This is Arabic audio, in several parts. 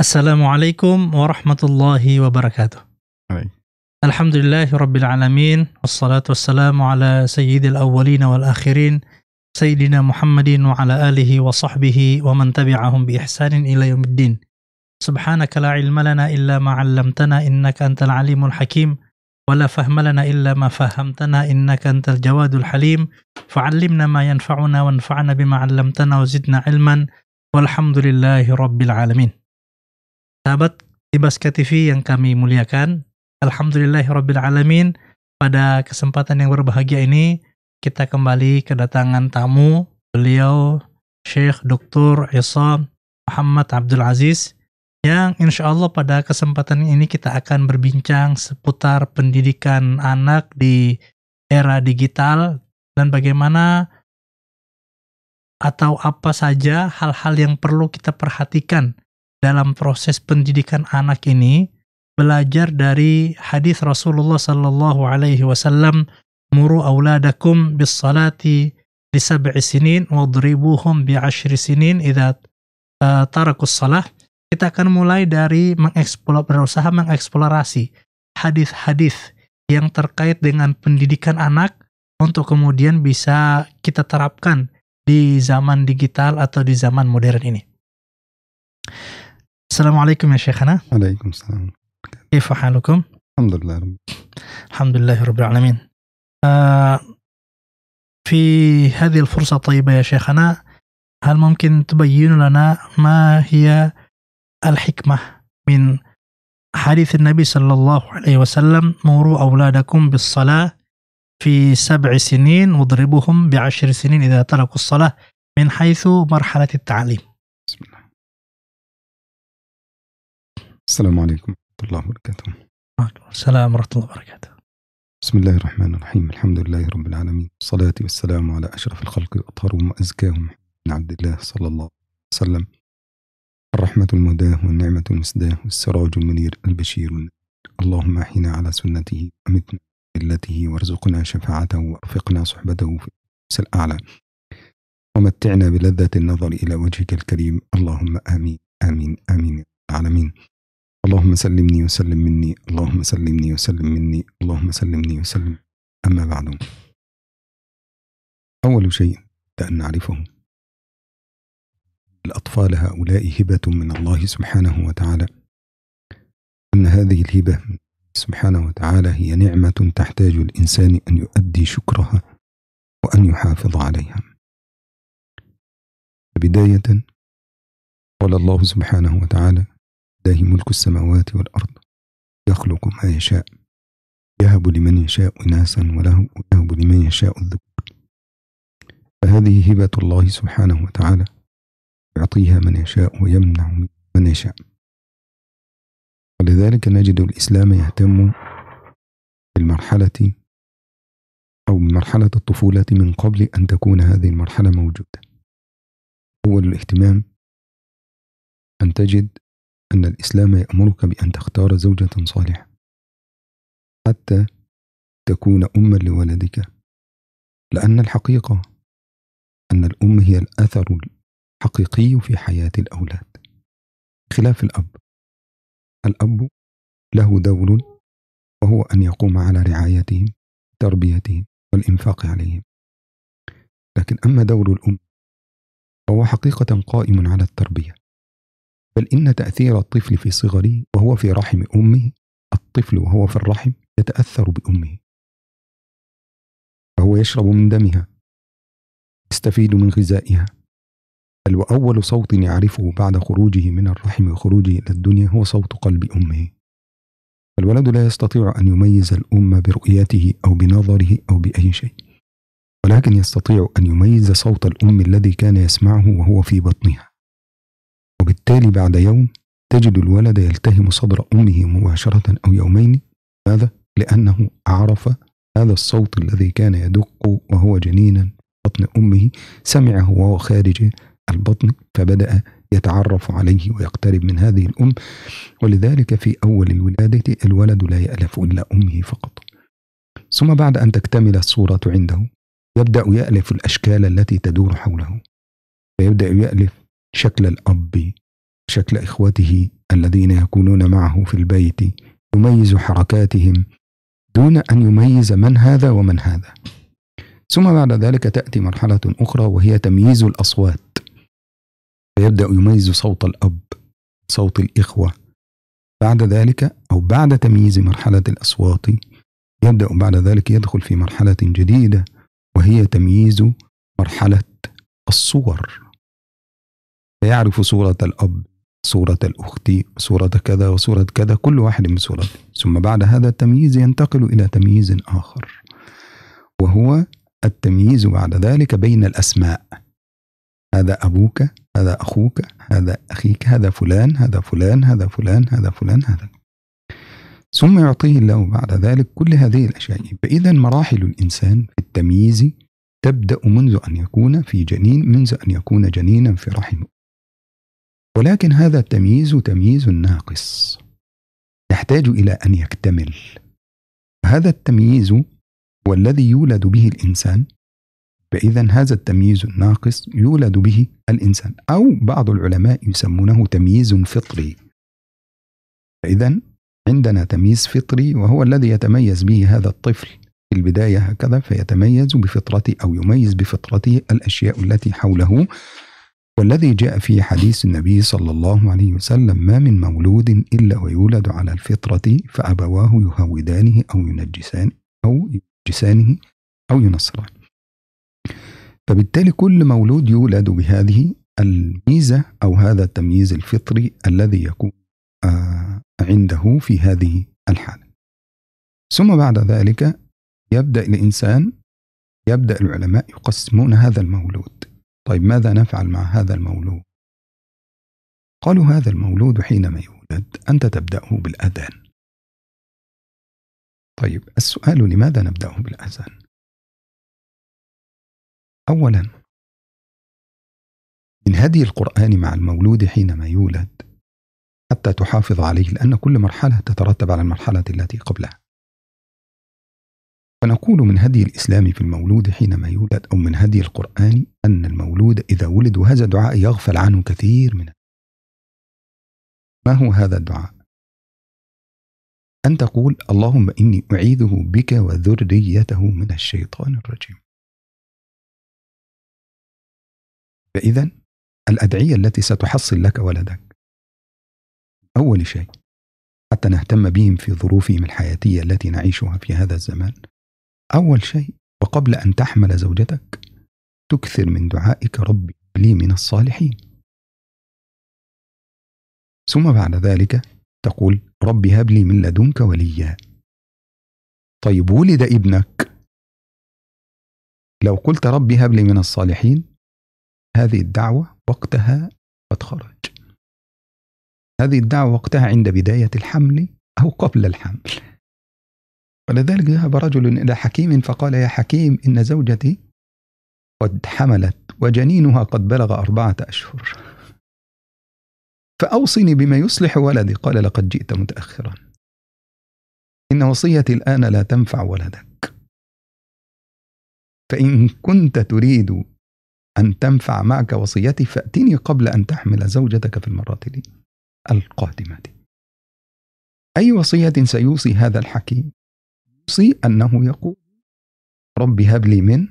السلام عليكم ورحمة الله وبركاته علي. الحمد لله رب العالمين والصلاة والسلام على سيد الأولين والآخرين سيدنا محمد وعلى آله وصحبه ومن تبعهم بإحسان إلى يوم الدين سبحانك لا علم لنا إلا ما علمتنا إنك أنت العليم الحكيم ولا فهم لنا إلا ما فهمتنا إنك أنت الجواد الحليم فعلمنا ما ينفعنا وانفعنا بما علمتنا وزدنا علما والحمد لله رب العالمين Sahabat di Basket TV yang kami muliakan, Alamin. pada kesempatan yang berbahagia ini, kita kembali kedatangan tamu, beliau Syekh Dr. Isa Muhammad Abdul Aziz, yang insya Allah pada kesempatan ini kita akan berbincang seputar pendidikan anak di era digital dan bagaimana atau apa saja hal-hal yang perlu kita perhatikan dalam proses pendidikan anak ini belajar dari hadis Rasulullah sallallahu alaihi wasallam muru auladakum bis salati li sab'i sinin wadribuhum bi ashri sinin idza uh, tarakus salah kita akan mulai dari mengeksplor berusaha mengeksplorasi hadis-hadis yang terkait dengan pendidikan anak untuk kemudian bisa kita terapkan di zaman digital atau di zaman modern ini. السلام عليكم يا شيخنا عليكم السلام كيف حالكم؟ الحمد لله رب الحمد لله رب العالمين آه في هذه الفرصة الطيبة يا شيخنا هل ممكن تبين لنا ما هي الحكمة من حديث النبي صلى الله عليه وسلم مروا أولادكم بالصلاة في سبع سنين واضربوهم بعشر سنين إذا تركوا الصلاة من حيث مرحلة التعليم السلام عليكم ورحمة الله وبركاته. وعليكم السلام ورحمة الله وبركاته. بسم الله الرحمن الرحيم، الحمد لله رب العالمين، والصلاة والسلام على أشرف الخلق وأطهرهم وأزكاهم من عبد الله صلى الله عليه وسلم. الرحمة المهداة والنعمة المسداة والسراج المنير البشير اللهم أحينا على سنته أمتنا ملته وارزقنا شفاعته وارفقنا صحبته في الأعلى ومتعنا بلذة النظر إلى وجهك الكريم اللهم آمين آمين آمين العالمين اللهم سلمني وسلم مني اللهم سلمني وسلم مني اللهم سلمني وسلم أما بعد أول شيء أن نعرفه الأطفال هؤلاء هبة من الله سبحانه وتعالى أن هذه الهبة سبحانه وتعالى هي نعمة تحتاج الإنسان أن يؤدي شكرها وأن يحافظ عليها بداية قال الله سبحانه وتعالى لله ملك السماوات والأرض يخلق ما يشاء يهب لمن يشاء إناسا وله يهب لمن يشاء الذكر فهذه هبة الله سبحانه وتعالى يعطيها من يشاء ويمنع من يشاء ولذلك نجد الإسلام يهتم بالمرحلة أو بمرحلة الطفولة من قبل أن تكون هذه المرحلة موجودة أول الاهتمام أن تجد أن الإسلام يأمرك بأن تختار زوجة صالحة حتى تكون أما لولدك لأن الحقيقة أن الأم هي الأثر الحقيقي في حياة الأولاد خلاف الأب الأب له دور وهو أن يقوم على رعايتهم تربيتهم والإنفاق عليهم لكن أما دور الأم فهو حقيقة قائم على التربية بل إن تأثير الطفل في صغره وهو في رحم أمه الطفل وهو في الرحم يتأثر بأمه فهو يشرب من دمها يستفيد من غذائها بل وأول صوت يعرفه بعد خروجه من الرحم وخروجه إلى الدنيا هو صوت قلب أمه الولد لا يستطيع أن يميز الأم برؤيته أو بنظره أو بأي شيء ولكن يستطيع أن يميز صوت الأم الذي كان يسمعه وهو في بطنها وبالتالي بعد يوم تجد الولد يلتهم صدر أمه مباشرة أو يومين ماذا؟ لأنه عرف هذا الصوت الذي كان يدق وهو جنينا بطن أمه سمعه وهو خارج البطن فبدأ يتعرف عليه ويقترب من هذه الأم ولذلك في أول الولادة الولد لا يألف إلا أمه فقط ثم بعد أن تكتمل الصورة عنده يبدأ يألف الأشكال التي تدور حوله فيبدأ يألف شكل الأب شكل إخوته الذين يكونون معه في البيت يميز حركاتهم دون أن يميز من هذا ومن هذا ثم بعد ذلك تأتي مرحلة أخرى وهي تمييز الأصوات فيبدأ يميز صوت الأب صوت الإخوة بعد ذلك أو بعد تمييز مرحلة الأصوات يبدأ بعد ذلك يدخل في مرحلة جديدة وهي تمييز مرحلة الصور فيعرف صورة الأب صورة الأخت صورة كذا وصورة كذا كل واحد من صورته ثم بعد هذا التمييز ينتقل إلى تمييز آخر وهو التمييز بعد ذلك بين الأسماء هذا أبوك هذا أخوك هذا أخيك هذا فلان هذا فلان هذا فلان هذا فلان هذا ثم يعطيه الله بعد ذلك كل هذه الأشياء فإذا مراحل الإنسان في التمييز تبدأ منذ أن يكون في جنين منذ أن يكون جنينا في رحمه ولكن هذا التمييز تمييز ناقص يحتاج إلى أن يكتمل هذا التمييز هو الذي يولد به الإنسان فإذا هذا التمييز الناقص يولد به الإنسان أو بعض العلماء يسمونه تمييز فطري فإذا عندنا تمييز فطري وهو الذي يتميز به هذا الطفل في البداية هكذا فيتميز بفطرته أو يميز بفطرته الأشياء التي حوله والذي جاء في حديث النبي صلى الله عليه وسلم ما من مولود إلا ويولد على الفطرة فأبواه يهودانه أو ينجسان أو ينجسانه أو ينصرانه فبالتالي كل مولود يولد بهذه الميزة أو هذا التمييز الفطري الذي يكون آه، عنده في هذه الحالة ثم بعد ذلك يبدأ الإنسان يبدأ العلماء يقسمون هذا المولود طيب ماذا نفعل مع هذا المولود؟ قالوا هذا المولود حينما يولد أنت تبدأه بالأذان. طيب السؤال لماذا نبدأه بالأذان؟ أولا من هدي القرآن مع المولود حينما يولد حتى تحافظ عليه لأن كل مرحلة تترتب على المرحلة التي قبلها فنقول من هدي الإسلام في المولود حينما يولد أو من هدي القرآن أن المولود إذا ولد وهذا دعاء يغفل عنه كثير من ما هو هذا الدعاء؟ أن تقول اللهم إني أعيذه بك وذريته من الشيطان الرجيم فإذا الأدعية التي ستحصل لك ولدك أول شيء حتى نهتم بهم في ظروفهم الحياتية التي نعيشها في هذا الزمان أول شيء وقبل أن تحمل زوجتك تكثر من دعائك ربي لي من الصالحين ثم بعد ذلك تقول رب هب لي من لدنك وليا طيب ولد ابنك لو قلت رب هب لي من الصالحين هذه الدعوة وقتها قد خرج هذه الدعوة وقتها عند بداية الحمل أو قبل الحمل ولذلك ذهب رجل إلى حكيم فقال يا حكيم إن زوجتي قد حملت وجنينها قد بلغ أربعة أشهر فأوصني بما يصلح ولدي قال لقد جئت متأخرا إن وصيتي الآن لا تنفع ولدك فإن كنت تريد أن تنفع معك وصيتي فأتني قبل أن تحمل زوجتك في المرة القادمة أي وصية سيوصي هذا الحكيم يوصي أنه يقول رب هب لي من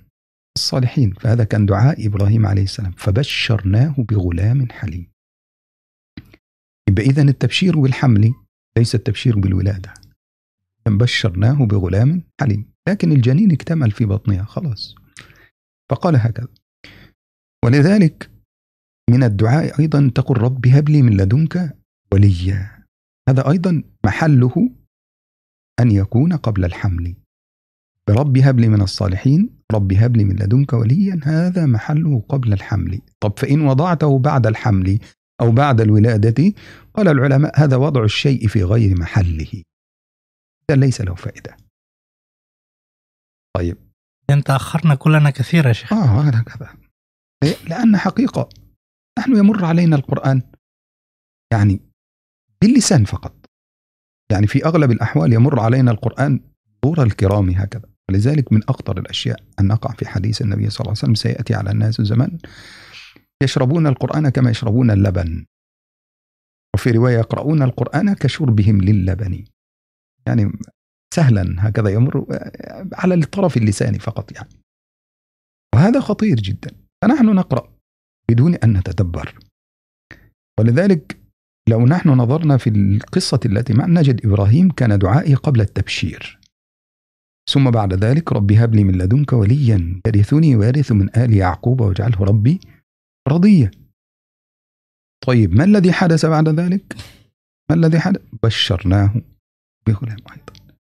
الصالحين فهذا كان دعاء إبراهيم عليه السلام فبشرناه بغلام حليم يبقى إذا التبشير بالحمل ليس التبشير بالولادة بشرناه بغلام حليم لكن الجنين اكتمل في بطنها خلاص فقال هكذا ولذلك من الدعاء أيضا تقول رب هب لي من لدنك وليا هذا أيضا محله أن يكون قبل الحمل رب هب لي من الصالحين رب هب لي من لدنك وليا هذا محله قبل الحمل طب فإن وضعته بعد الحمل أو بعد الولادة قال العلماء هذا وضع الشيء في غير محله ده ليس له فائدة طيب أنت أخرنا كلنا كثيرا يا شيخ آه كذا إيه، لأن حقيقة نحن يمر علينا القرآن يعني باللسان فقط يعني في أغلب الأحوال يمر علينا القرآن دور الكرام هكذا ولذلك من أخطر الأشياء أن نقع في حديث النبي صلى الله عليه وسلم سيأتي على الناس زمان يشربون القرآن كما يشربون اللبن وفي رواية يقرؤون القرآن كشربهم للبن يعني سهلا هكذا يمر آه، على الطرف اللساني فقط يعني وهذا خطير جدا فنحن نقرأ بدون أن نتدبر ولذلك لو نحن نظرنا في القصة التي مع نجد إبراهيم كان دعائي قبل التبشير ثم بعد ذلك رب هب لي من لدنك وليا يرثني ويرث من آل يعقوب واجعله ربي رضيا طيب ما الذي حدث بعد ذلك؟ ما الذي حدث؟ بشرناه بغلام أيضا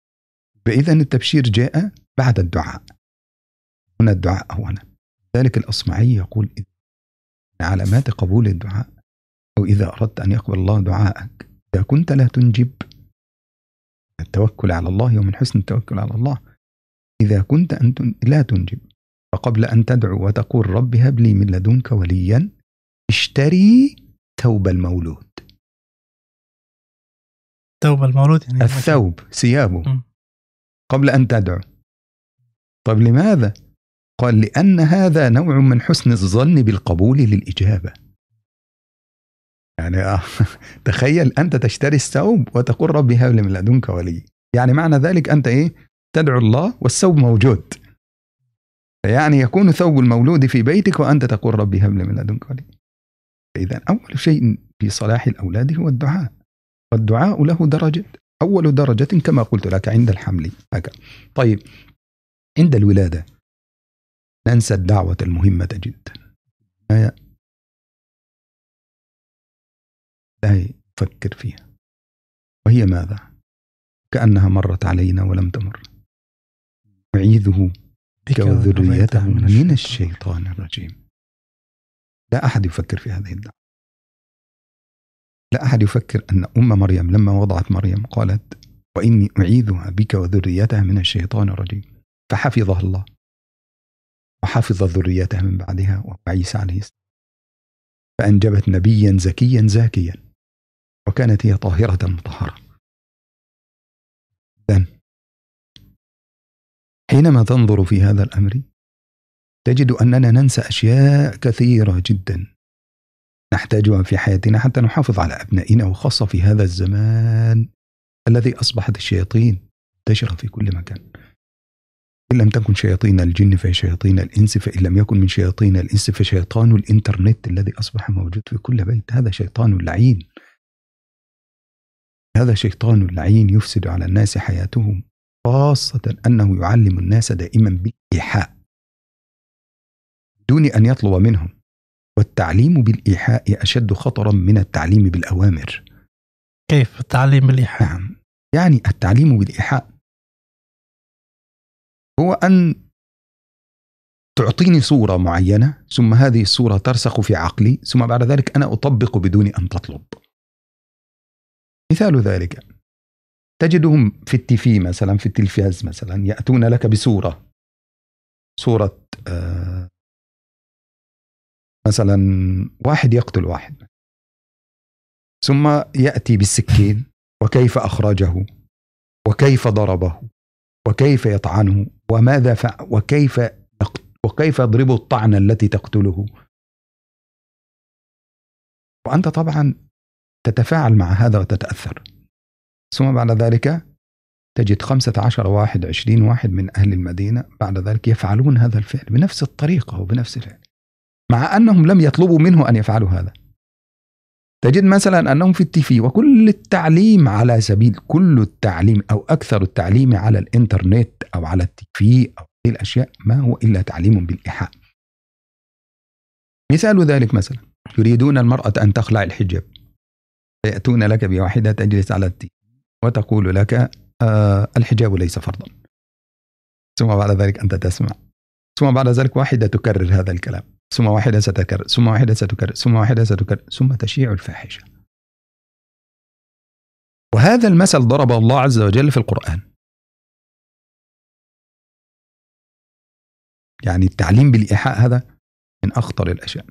فإذا التبشير جاء بعد الدعاء هنا الدعاء أولا ذلك الأصمعي يقول علامات قبول الدعاء أو إذا أردت أن يقبل الله دعاءك إذا كنت لا تنجب التوكل على الله ومن حسن التوكل على الله إذا كنت أنت لا تنجب فقبل أن تدعو وتقول رب هب لي من لدنك وليا اشتري ثوب المولود ثوب المولود يعني إيه؟ الثوب ثيابه قبل أن تدعو طب لماذا؟ قال لأن هذا نوع من حسن الظن بالقبول للإجابة يعني آه تخيل أنت تشتري الثوب وتقول ربي هب لي من لدنك ولي يعني معنى ذلك أنت إيه تدعو الله والثوب موجود يعني يكون ثوب المولود في بيتك وأنت تقول ربي هب لي من لدنك ولي إذا أول شيء في صلاح الأولاد هو الدعاء والدعاء له درجة أول درجة كما قلت لك عند الحمل هكذا طيب عند الولادة ننسى الدعوة المهمة جدا لا يفكر فيها وهي ماذا كأنها مرت علينا ولم تمر أعيذه بك وذريته من الشيطان, من الشيطان الرجيم لا أحد يفكر في هذه الدعوة لا أحد يفكر أن أم مريم لما وضعت مريم قالت وإني أعيذها بك وذريتها من الشيطان الرجيم فحفظها الله وحفظ ذريتها من بعدها وعيسى عليه السلام فأنجبت نبيا زكيا زاكيا وكانت هي طاهرة مطهرة إذن حينما تنظر في هذا الأمر تجد أننا ننسى أشياء كثيرة جدا نحتاجها في حياتنا حتى نحافظ على أبنائنا وخاصة في هذا الزمان الذي أصبحت الشياطين منتشرة في كل مكان إن لم تكن شياطين الجن فشياطين الإنس فإن لم يكن من شياطين الإنس فشيطان الإنترنت الذي أصبح موجود في كل بيت هذا شيطان لعين هذا شيطان اللعين يفسد على الناس حياتهم خاصة أنه يعلم الناس دائما بالإيحاء دون أن يطلب منهم والتعليم بالإيحاء أشد خطرا من التعليم بالأوامر كيف التعليم بالإيحاء؟ نعم يعني التعليم بالإيحاء هو أن تعطيني صورة معينة ثم هذه الصورة ترسخ في عقلي ثم بعد ذلك أنا أطبق بدون أن تطلب مثال ذلك تجدهم في التيفي مثلا في التلفاز مثلا يأتون لك بصورة صورة آه، مثلا واحد يقتل واحد ثم يأتي بالسكين وكيف أخرجه وكيف ضربه وكيف يطعنه وماذا فعل وكيف وكيف يضرب الطعنة التي تقتله وأنت طبعا تتفاعل مع هذا وتتأثر ثم بعد ذلك تجد خمسة عشر واحد عشرين واحد من أهل المدينة بعد ذلك يفعلون هذا الفعل بنفس الطريقة وبنفس الفعل مع أنهم لم يطلبوا منه أن يفعلوا هذا تجد مثلا أنهم في التيفي وكل التعليم على سبيل كل التعليم أو أكثر التعليم على الإنترنت أو على التيفي أو هذه الأشياء ما هو إلا تعليم بالإيحاء مثال ذلك مثلا يريدون المرأة أن تخلع الحجاب يأتون لك بواحدة تجلس على التي وتقول لك آه الحجاب ليس فرضا ثم بعد ذلك أنت تسمع ثم بعد ذلك واحدة تكرر هذا الكلام ثم واحدة ستكرر ثم واحدة ستكرر ثم واحدة ستكرر ثم تشيع الفاحشة وهذا المثل ضربه الله عز وجل في القرآن يعني التعليم بالإيحاء هذا من أخطر الأشياء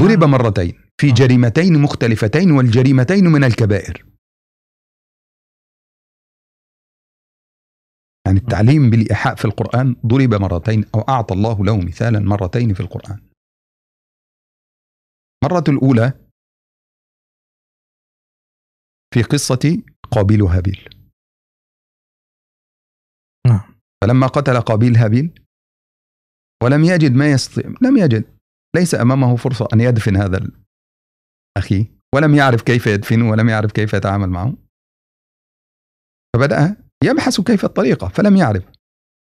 ضرب مرتين في آه. جريمتين مختلفتين والجريمتين من الكبائر يعني آه. التعليم بالإيحاء في القرآن ضرب مرتين أو أعطى الله له مثالا مرتين في القرآن مرة الأولى في قصة قابيل وهابيل نعم. فلما قتل قابيل هابيل ولم يجد ما يستطيع لم يجد ليس أمامه فرصة أن يدفن هذا أخيه ولم يعرف كيف يدفنه ولم يعرف كيف يتعامل معه فبدأ يبحث كيف الطريقة فلم يعرف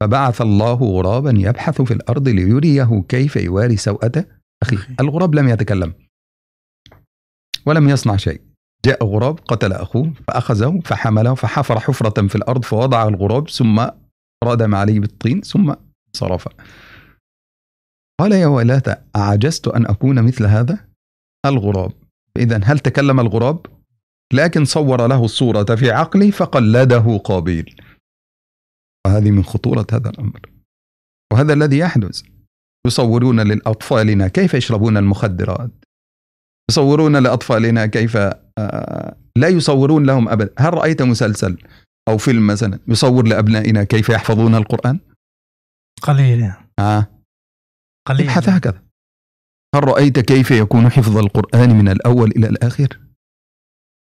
فبعث الله غرابا يبحث في الأرض ليريه كيف يواري سوءة أخيه الغراب لم يتكلم ولم يصنع شيء جاء غراب قتل أخوه فأخذه فحمله فحفر حفرة في الأرض فوضع الغراب ثم ردم عليه بالطين ثم صرفه قال يا ويلتى أعجزت أن أكون مثل هذا الغراب إذا هل تكلم الغراب؟ لكن صور له الصورة في عقله فقلده قابيل وهذه من خطورة هذا الأمر وهذا الذي يحدث يصورون لأطفالنا كيف يشربون المخدرات يصورون لأطفالنا كيف آه، لا يصورون لهم أبدا هل رأيت مسلسل أو فيلم مثلا يصور لأبنائنا كيف يحفظون القرآن قليلا آه. قليلا ابحث هكذا هل رأيت كيف يكون حفظ القرآن من الأول إلى الآخر؟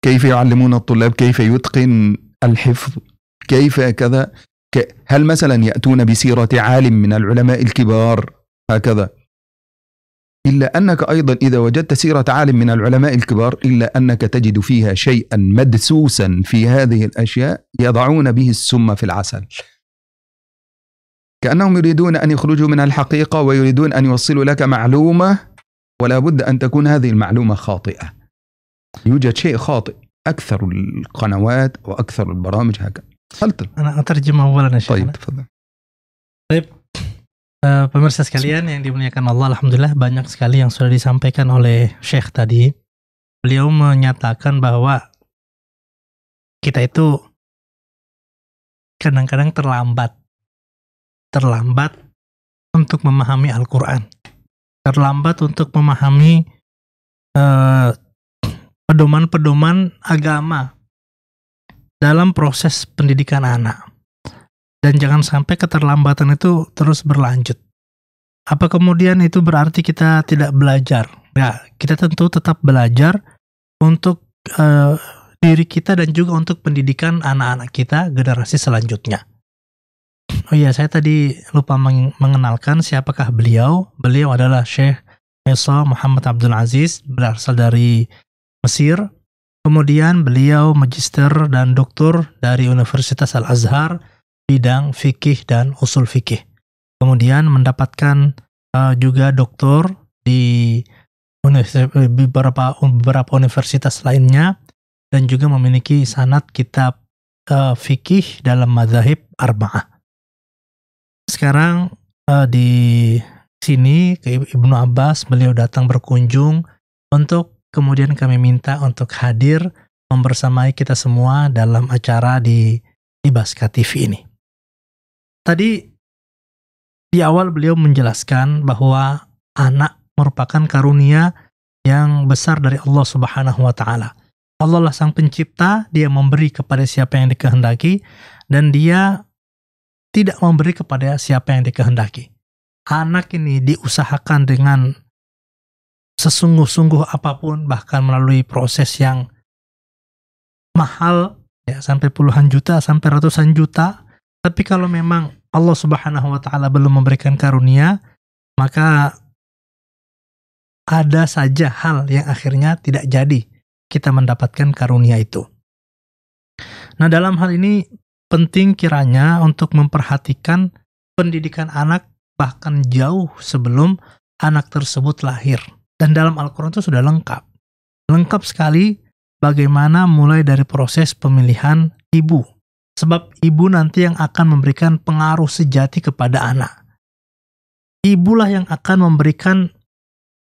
كيف يعلمون الطلاب كيف يتقن الحفظ؟ كيف كذا؟ هل مثلا يأتون بسيرة عالم من العلماء الكبار هكذا؟ إلا أنك أيضا إذا وجدت سيرة عالم من العلماء الكبار إلا أنك تجد فيها شيئا مدسوسا في هذه الأشياء يضعون به السم في العسل كأنهم يريدون أن يخرجوا من الحقيقة ويريدون أن يوصلوا لك معلومة ولا بد أن تكون هذه المعلومة خاطئة يوجد شيء خاطئ أكثر القنوات وأكثر البرامج هكذا هل أنا أترجمها أولا شيء طيب تفضل طيب pemirsa sekalian yang dimuliakan Allah, alhamdulillah banyak sekali yang sudah disampaikan oleh Syekh tadi. Beliau menyatakan bahwa kita itu kadang-kadang terlambat, terlambat untuk memahami Al-Quran terlambat untuk memahami pedoman eh, pedoman-pedoman agama dalam proses pendidikan anak. Dan jangan sampai keterlambatan itu terus berlanjut. Apa kemudian itu berarti kita tidak belajar? Ya, kita tentu tetap belajar untuk uh, diri kita dan juga untuk pendidikan anak-anak kita generasi selanjutnya. Oh iya, saya tadi lupa mengenalkan siapakah beliau. Beliau adalah Syekh Musa Muhammad Abdul Aziz, berasal dari Mesir. Kemudian beliau magister dan doktor dari Universitas Al-Azhar bidang fikih dan usul fikih. Kemudian mendapatkan uh, juga doktor di beberapa beberapa universitas lainnya dan juga memiliki sanat kitab uh, fikih dalam mazhab arba'ah sekarang uh, di sini ke Ibnu Abbas beliau datang berkunjung untuk kemudian kami minta untuk hadir membersamai kita semua dalam acara di di Baska TV ini. Tadi di awal beliau menjelaskan bahwa anak merupakan karunia yang besar dari Allah Subhanahu wa taala. Allah lah sang pencipta, dia memberi kepada siapa yang dikehendaki dan dia tidak memberi kepada siapa yang dikehendaki. Anak ini diusahakan dengan sesungguh-sungguh apapun bahkan melalui proses yang mahal ya sampai puluhan juta sampai ratusan juta tapi kalau memang Allah Subhanahu wa taala belum memberikan karunia maka ada saja hal yang akhirnya tidak jadi kita mendapatkan karunia itu. Nah, dalam hal ini penting kiranya untuk memperhatikan pendidikan anak bahkan jauh sebelum anak tersebut lahir. Dan dalam Al-Quran itu sudah lengkap. Lengkap sekali bagaimana mulai dari proses pemilihan ibu. Sebab ibu nanti yang akan memberikan pengaruh sejati kepada anak. Ibulah yang akan memberikan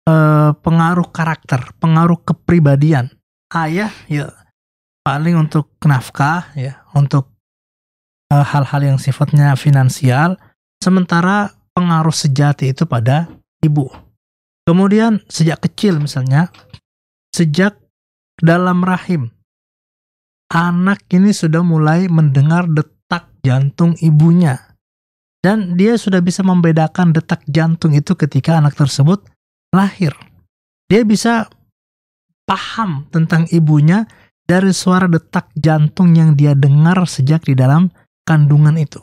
eh, pengaruh karakter, pengaruh kepribadian. Ayah ya paling untuk nafkah ya, untuk Eh, hal-hal yang sifatnya finansial, sementara pengaruh sejati itu pada ibu. Kemudian sejak kecil misalnya, sejak dalam rahim, anak ini sudah mulai mendengar detak jantung ibunya. Dan dia sudah bisa membedakan detak jantung itu ketika anak tersebut lahir. Dia bisa paham tentang ibunya dari suara detak jantung yang dia dengar sejak di dalam kandungan itu.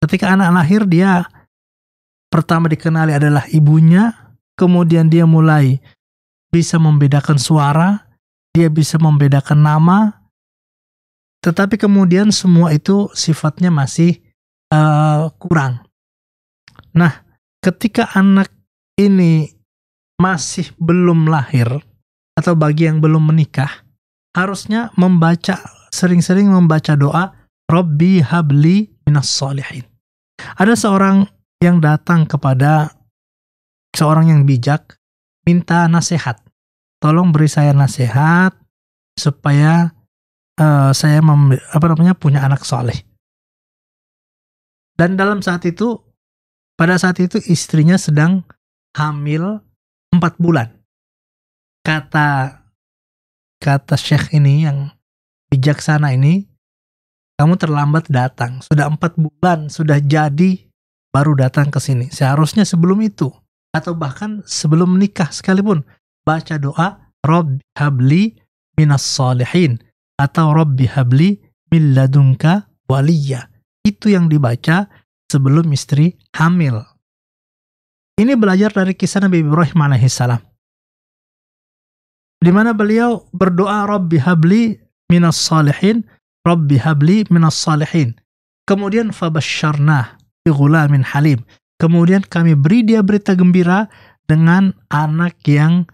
Ketika anak lahir dia pertama dikenali adalah ibunya, kemudian dia mulai bisa membedakan suara, dia bisa membedakan nama, tetapi kemudian semua itu sifatnya masih uh, kurang. Nah, ketika anak ini masih belum lahir atau bagi yang belum menikah, harusnya membaca sering-sering membaca doa Rabbi habli minas salihin. Ada seorang yang datang kepada seorang yang bijak minta nasihat. Tolong beri saya nasihat supaya uh, saya mem, apa namanya punya anak soleh. Dan dalam saat itu, pada saat itu istrinya sedang hamil 4 bulan. Kata kata Syekh ini yang bijaksana ini, kamu terlambat datang. Sudah empat bulan, sudah jadi, baru datang ke sini. Seharusnya sebelum itu, atau bahkan sebelum menikah sekalipun, baca doa Rob habli minas salihin atau Rabbi habli min ladunka waliya. Itu yang dibaca sebelum istri hamil. Ini belajar dari kisah Nabi Ibrahim alaihissalam. Di mana beliau berdoa Rabbi habli minas salihin Rabbi habli minas salihin. Kemudian fabasyarnah bi min halim. Kemudian kami beri dia berita gembira dengan anak yang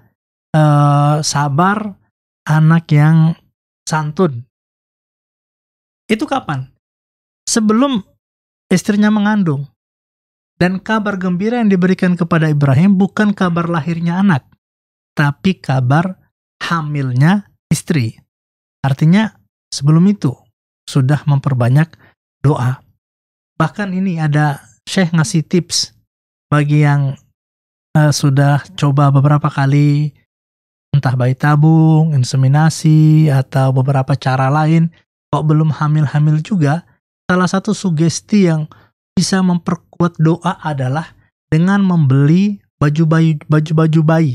uh, sabar, anak yang santun. Itu kapan? Sebelum istrinya mengandung. Dan kabar gembira yang diberikan kepada Ibrahim bukan kabar lahirnya anak, tapi kabar hamilnya istri. Artinya sebelum itu sudah memperbanyak doa. Bahkan ini ada Syekh ngasih tips bagi yang uh, sudah coba beberapa kali entah bayi tabung, inseminasi atau beberapa cara lain kok belum hamil-hamil juga. Salah satu sugesti yang bisa memperkuat doa adalah dengan membeli baju baju baju bayi.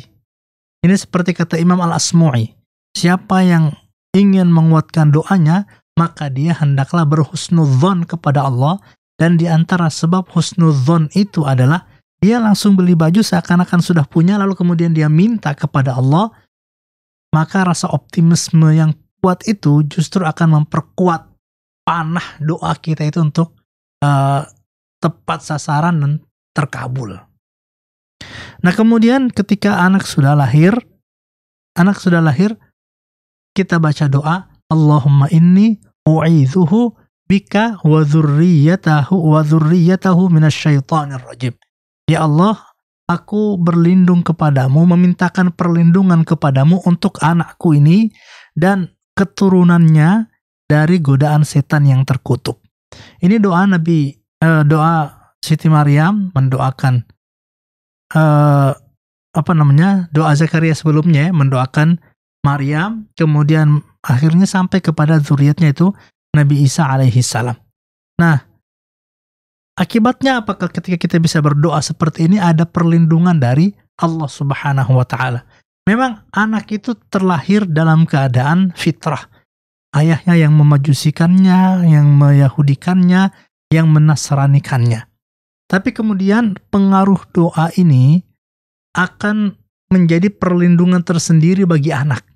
Ini seperti kata Imam Al Asmui. Siapa yang ingin menguatkan doanya, maka dia hendaklah berhusnudzon kepada Allah dan di antara sebab husnudzon itu adalah dia langsung beli baju seakan-akan sudah punya lalu kemudian dia minta kepada Allah maka rasa optimisme yang kuat itu justru akan memperkuat panah doa kita itu untuk uh, tepat sasaran dan terkabul. Nah kemudian ketika anak sudah lahir, anak sudah lahir, kita baca doa Allahumma inni u'idhuhu bika wa dzurriyyatahu wa dzurriyyatahu minasyaitonir rajim. Ya Allah, aku berlindung kepadamu memintakan perlindungan kepadamu untuk anakku ini dan keturunannya dari godaan setan yang terkutuk. Ini doa Nabi eh, doa Siti Maryam mendoakan eh, apa namanya? doa Zakaria sebelumnya ya, mendoakan Maryam, kemudian akhirnya sampai kepada zuriatnya itu Nabi Isa alaihi salam. Nah, akibatnya apakah ketika kita bisa berdoa seperti ini ada perlindungan dari Allah Subhanahu wa taala. Memang anak itu terlahir dalam keadaan fitrah. Ayahnya yang memajusikannya, yang meyahudikannya, yang menasranikannya. Tapi kemudian pengaruh doa ini akan menjadi perlindungan tersendiri bagi anak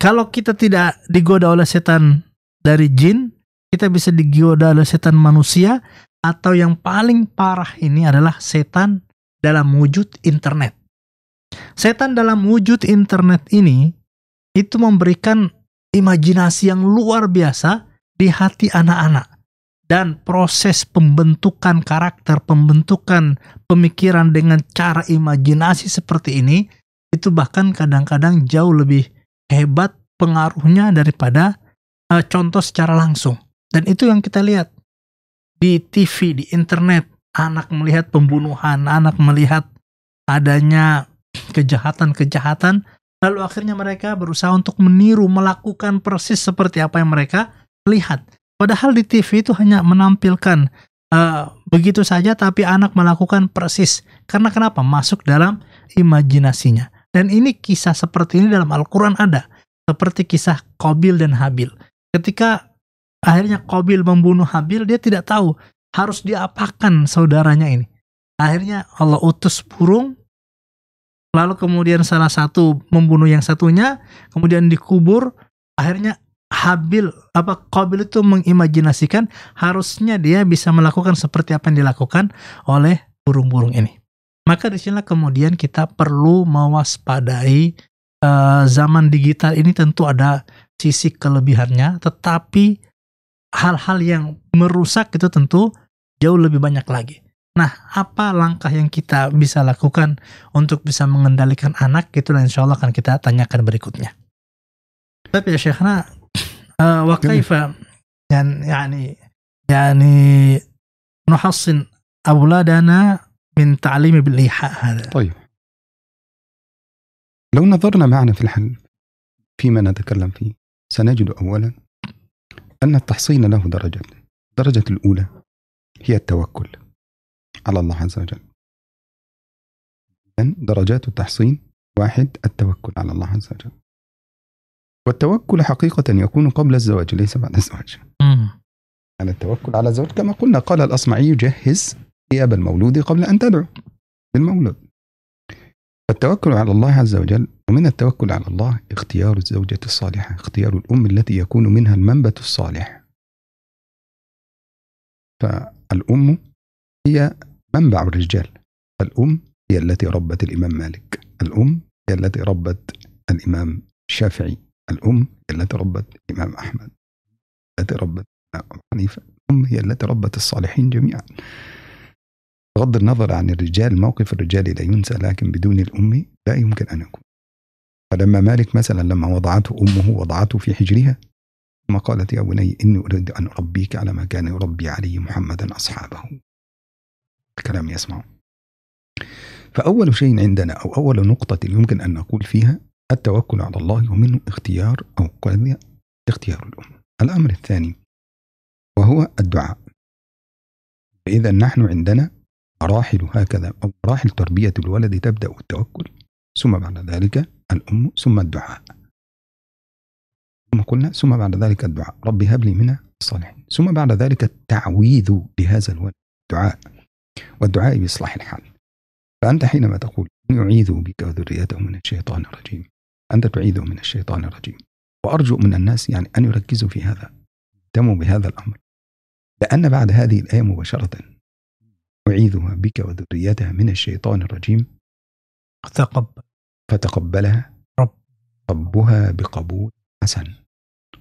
kalau kita tidak digoda oleh setan dari jin, kita bisa digoda oleh setan manusia atau yang paling parah ini adalah setan dalam wujud internet. Setan dalam wujud internet ini itu memberikan imajinasi yang luar biasa di hati anak-anak dan proses pembentukan karakter, pembentukan pemikiran dengan cara imajinasi seperti ini itu bahkan kadang-kadang jauh lebih hebat pengaruhnya daripada uh, contoh secara langsung. Dan itu yang kita lihat di TV, di internet, anak melihat pembunuhan, anak melihat adanya kejahatan-kejahatan, lalu akhirnya mereka berusaha untuk meniru, melakukan persis seperti apa yang mereka lihat. Padahal di TV itu hanya menampilkan uh, begitu saja, tapi anak melakukan persis. Karena kenapa? Masuk dalam imajinasinya. Dan ini kisah seperti ini dalam Al-Quran ada. Seperti kisah Qabil dan Habil. Ketika akhirnya Qabil membunuh Habil, dia tidak tahu harus diapakan saudaranya ini. Akhirnya Allah utus burung, lalu kemudian salah satu membunuh yang satunya, kemudian dikubur, akhirnya Habil apa Qabil itu mengimajinasikan harusnya dia bisa melakukan seperti apa yang dilakukan oleh burung-burung ini. Maka disinilah kemudian kita perlu mewaspadai uh, zaman digital ini tentu ada sisi kelebihannya, tetapi hal-hal yang merusak itu tentu jauh lebih banyak lagi. Nah, apa langkah yang kita bisa lakukan untuk bisa mengendalikan anak itu dan insya Allah akan kita tanyakan berikutnya. Tapi ya Syekhna, uh, eh, wa kaifa dan yani yani nuhassin awladana من تعليم بالإيحاء هذا طيب لو نظرنا معنا في الحل فيما نتكلم فيه سنجد أولا أن التحصين له درجات الدرجة الأولى هي التوكل على الله عز وجل درجات التحصين واحد التوكل على الله عز وجل والتوكل حقيقة يكون قبل الزواج ليس بعد الزواج على يعني التوكل على الزواج كما قلنا قال الأصمعي جهز ثياب المولود قبل أن تدعو للمولود فالتوكل على الله عز وجل ومن التوكل على الله اختيار الزوجة الصالحة اختيار الأم التي يكون منها المنبت الصالح فالأم هي منبع الرجال الأم هي التي ربت الإمام مالك الأم هي التي ربت الإمام الشافعي الأم هي التي ربت الإمام أحمد التي ربت حنيفة الأم هي التي ربت الصالحين جميعا بغض النظر عن الرجال موقف الرجال لا ينسى لكن بدون الأم لا يمكن أن يكون فلما مالك مثلا لما وضعته أمه وضعته في حجرها ثم قالت يا بني إني أريد أن أربيك على ما كان يربي عليه محمدا أصحابه الكلام يسمع فأول شيء عندنا أو أول نقطة يمكن أن نقول فيها التوكل على الله ومنه اختيار أو قد اختيار الأم الأمر الثاني وهو الدعاء فإذا نحن عندنا مراحل هكذا أو مراحل تربية الولد تبدأ بالتوكل ثم بعد ذلك الأم ثم الدعاء ثم قلنا ثم بعد ذلك الدعاء رب هب لي من الصالحين ثم بعد ذلك التعويذ لهذا الولد الدعاء والدعاء بإصلاح الحال فأنت حينما تقول أعيذ بك وذريته من الشيطان الرجيم أنت تعيذه من الشيطان الرجيم وأرجو من الناس يعني أن يركزوا في هذا يهتموا بهذا الأمر لأن بعد هذه الآية مباشرة أعيذها بك وذريتها من الشيطان الرجيم فتقبل فتقبلها رب ربها بقبول حسن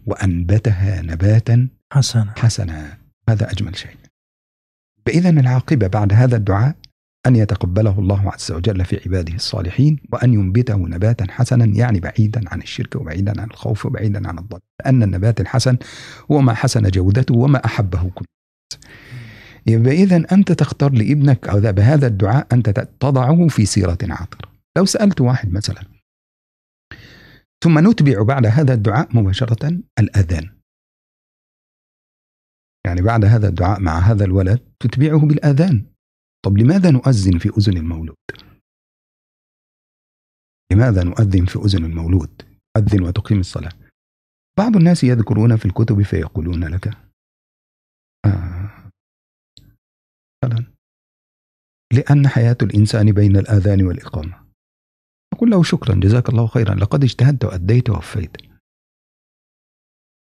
وأنبتها نباتا حسنا حسنا هذا أجمل شيء فإذا العاقبة بعد هذا الدعاء أن يتقبله الله عز وجل في عباده الصالحين وأن ينبته نباتا حسنا يعني بعيدا عن الشرك وبعيدا عن الخوف وبعيدا عن الضلال لأن النبات الحسن هو ما حسن جودته وما أحبه كل الناس يبقى إذا أنت تختار لابنك أو بهذا الدعاء أنت تضعه في سيرة عطرة لو سألت واحد مثلا ثم نتبع بعد هذا الدعاء مباشرة الأذان يعني بعد هذا الدعاء مع هذا الولد تتبعه بالأذان طب لماذا نؤذن في أذن المولود؟ لماذا نؤذن في أذن المولود؟ أذن وتقيم الصلاة بعض الناس يذكرون في الكتب فيقولون لك آه مثلا لأن حياة الإنسان بين الآذان والإقامة أقول له شكرا جزاك الله خيرا لقد اجتهدت وأديت ووفيت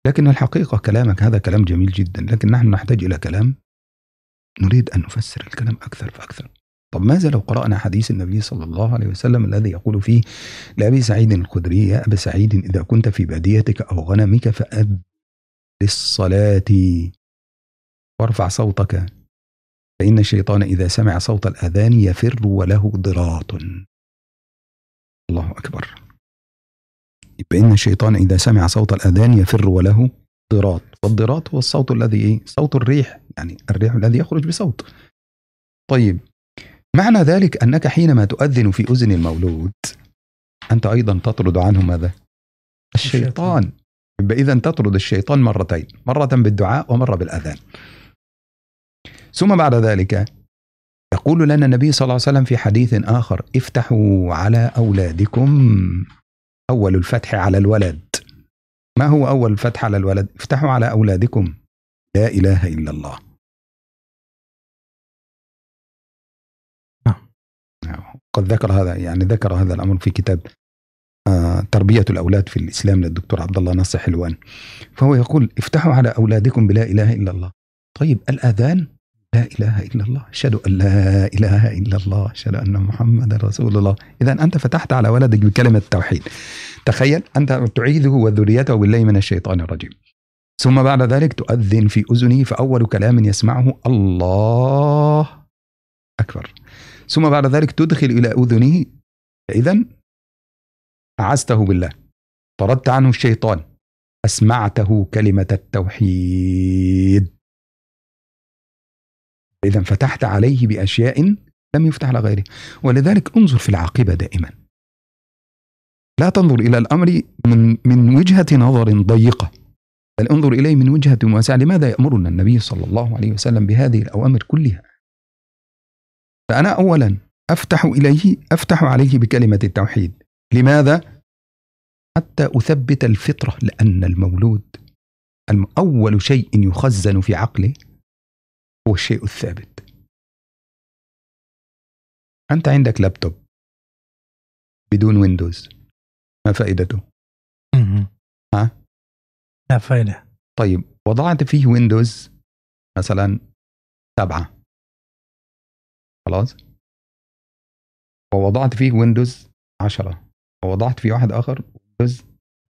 لكن الحقيقة كلامك هذا كلام جميل جدا لكن نحن نحتاج إلى كلام نريد أن نفسر الكلام أكثر فأكثر طب ماذا لو قرأنا حديث النبي صلى الله عليه وسلم الذي يقول فيه لأبي سعيد الخدري يا أبا سعيد إذا كنت في باديتك أو غنمك فأد للصلاة وارفع صوتك فإن الشيطان إذا سمع صوت الأذان يفر وله ضراط الله أكبر فإن الشيطان إذا سمع صوت الأذان يفر وله ضراط والضراط هو الصوت الذي إيه؟ صوت الريح يعني الريح الذي يخرج بصوت طيب معنى ذلك أنك حينما تؤذن في أذن المولود أنت أيضا تطرد عنه ماذا؟ الشيطان الشيطان. إذا تطرد الشيطان مرتين مرة بالدعاء ومرة بالأذان ثم بعد ذلك يقول لنا النبي صلى الله عليه وسلم في حديث آخر افتحوا على أولادكم أول الفتح على الولد ما هو أول الفتح على الولد افتحوا على أولادكم لا إله إلا الله نعم. نعم. قد ذكر هذا يعني ذكر هذا الأمر في كتاب آه، تربية الأولاد في الإسلام للدكتور عبد الله ناصر حلوان فهو يقول افتحوا على أولادكم بلا إله إلا الله طيب الأذان لا إله إلا الله أشهد أن لا إله إلا الله أشهد أن محمدا رسول الله إذا أنت فتحت على ولدك بكلمة التوحيد تخيل أنت تعيذه وذريته بالله من الشيطان الرجيم ثم بعد ذلك تؤذن في أذنه فأول كلام يسمعه الله أكبر ثم بعد ذلك تدخل إلى أذنه إذا أعزته بالله طردت عنه الشيطان أسمعته كلمة التوحيد إذا فتحت عليه بأشياء لم يفتح على غيره ولذلك انظر في العاقبة دائما لا تنظر إلى الأمر من, من وجهة نظر ضيقة بل انظر إليه من وجهة واسعة لماذا يأمرنا النبي صلى الله عليه وسلم بهذه الأوامر كلها فأنا أولا أفتح إليه أفتح عليه بكلمة التوحيد لماذا؟ حتى أثبت الفطرة لأن المولود أول شيء يخزن في عقله هو الشيء الثابت أنت عندك لابتوب بدون ويندوز ما فائدته؟ ها؟ لا فائدة طيب وضعت فيه ويندوز مثلا سبعة خلاص ووضعت فيه ويندوز عشرة ووضعت فيه واحد آخر ويندوز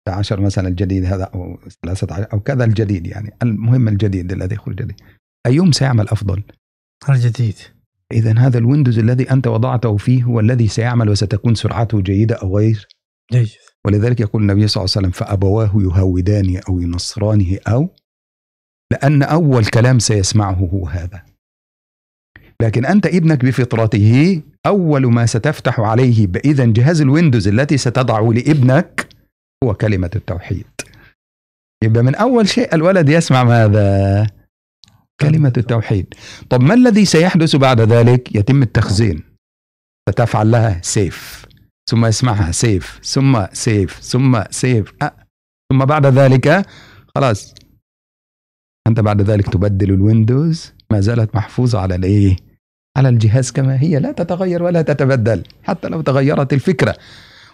11 مثلا الجديد هذا أو 13 أو كذا الجديد يعني المهم الجديد الذي يخرج جديد أيهم سيعمل أفضل؟ الجديد إذا هذا الويندوز الذي أنت وضعته فيه هو الذي سيعمل وستكون سرعته جيدة أو غير جيد ولذلك يقول النبي صلى الله عليه وسلم فأبواه يهودانه أو ينصرانه أو لأن أول كلام سيسمعه هو هذا لكن أنت ابنك بفطرته أول ما ستفتح عليه بإذا جهاز الويندوز التي ستضع لابنك هو كلمة التوحيد يبقى من أول شيء الولد يسمع ماذا؟ كلمة التوحيد طب ما الذي سيحدث بعد ذلك يتم التخزين فتفعل لها سيف ثم اسمعها سيف ثم سيف ثم سيف أه. ثم بعد ذلك خلاص أنت بعد ذلك تبدل الويندوز ما زالت محفوظة على الإيه؟ على الجهاز كما هي لا تتغير ولا تتبدل حتى لو تغيرت الفكرة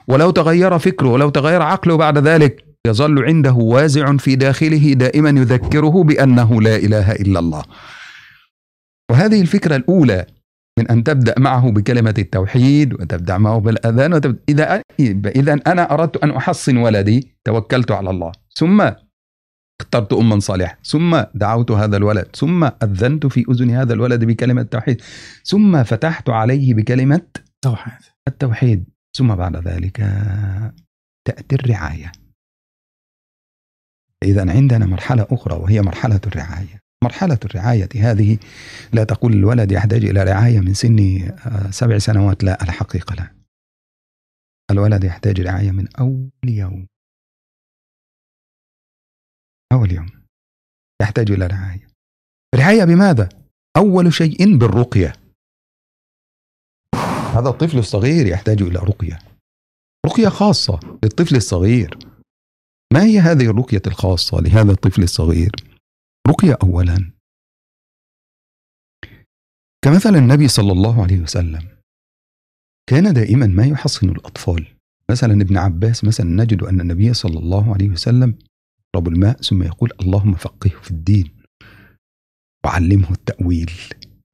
ولو تغير فكره ولو تغير عقله بعد ذلك يظل عنده وازع في داخله دائما يذكره بانه لا اله الا الله. وهذه الفكره الاولى من ان تبدا معه بكلمه التوحيد وتبدا معه بالاذان اذا اذا انا اردت ان احصن ولدي توكلت على الله ثم اخترت أما صالحة ثم دعوت هذا الولد ثم أذنت في أذن هذا الولد بكلمة التوحيد ثم فتحت عليه بكلمة التوحيد التوحيد ثم بعد ذلك تأتي الرعاية إذا عندنا مرحلة أخرى وهي مرحلة الرعاية مرحلة الرعاية هذه لا تقول الولد يحتاج إلى رعاية من سن آه، سبع سنوات لا الحقيقة لا الولد يحتاج رعاية من أول يوم أول يوم يحتاج إلى رعاية رعاية بماذا؟ أول شيء بالرقية هذا الطفل الصغير يحتاج إلى رقية رقية خاصة للطفل الصغير ما هي هذه الرقية الخاصة لهذا الطفل الصغير؟ رقية أولا كمثل النبي صلى الله عليه وسلم كان دائما ما يحصن الأطفال مثلا ابن عباس مثلا نجد أن النبي صلى الله عليه وسلم رب الماء ثم يقول اللهم فقهه في الدين وعلمه التأويل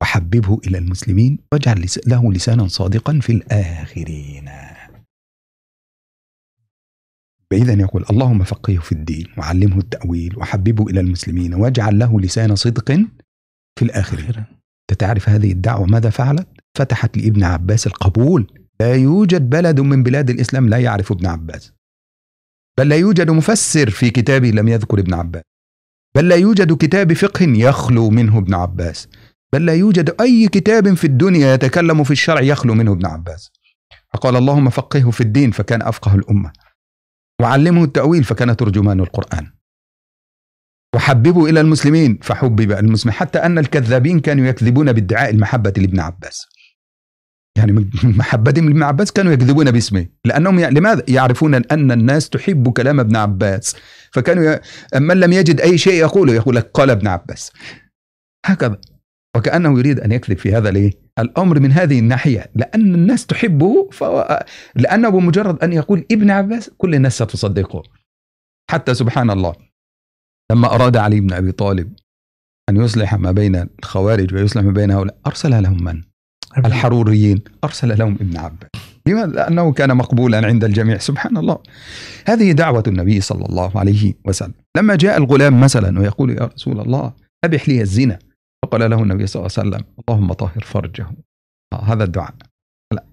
وحببه إلى المسلمين واجعل له لسانا صادقا في الآخرين فإذا يقول اللهم فقهه في الدين وعلمه التأويل وحببه إلى المسلمين واجعل له لسان صدق في الآخرين تتعرف هذه الدعوة ماذا فعلت؟ فتحت لابن عباس القبول لا يوجد بلد من بلاد الإسلام لا يعرف ابن عباس بل لا يوجد مفسر في كتابه لم يذكر ابن عباس بل لا يوجد كتاب فقه يخلو منه ابن عباس بل لا يوجد أي كتاب في الدنيا يتكلم في الشرع يخلو منه ابن عباس فقال اللهم فقهه في الدين فكان أفقه الأمة وعلمه التأويل فكان ترجمان القرآن وحببوا إلى المسلمين فحبب المسلمين حتى أن الكذابين كانوا يكذبون بادعاء المحبة لابن عباس يعني من محبتهم لابن عباس كانوا يكذبون باسمه لأنهم يعني لماذا يعرفون أن الناس تحب كلام ابن عباس فكانوا من لم يجد أي شيء يقوله يقول لك قال ابن عباس هكذا وكأنه يريد أن يكذب في هذا الإيه؟ الأمر من هذه الناحية لأن الناس تحبه فهو لأنه بمجرد أن يقول ابن عباس كل الناس ستصدقه حتى سبحان الله لما أراد علي بن أبي طالب أن يصلح ما بين الخوارج ويصلح ما بين هؤلاء أرسل لهم من؟ الحروريين أرسل لهم ابن عباس لماذا؟ لأنه كان مقبولا عند الجميع سبحان الله هذه دعوة النبي صلى الله عليه وسلم لما جاء الغلام مثلا ويقول يا رسول الله أبح لي الزنا فقال له النبي صلى الله عليه وسلم اللهم طهر فرجه آه، هذا الدعاء لا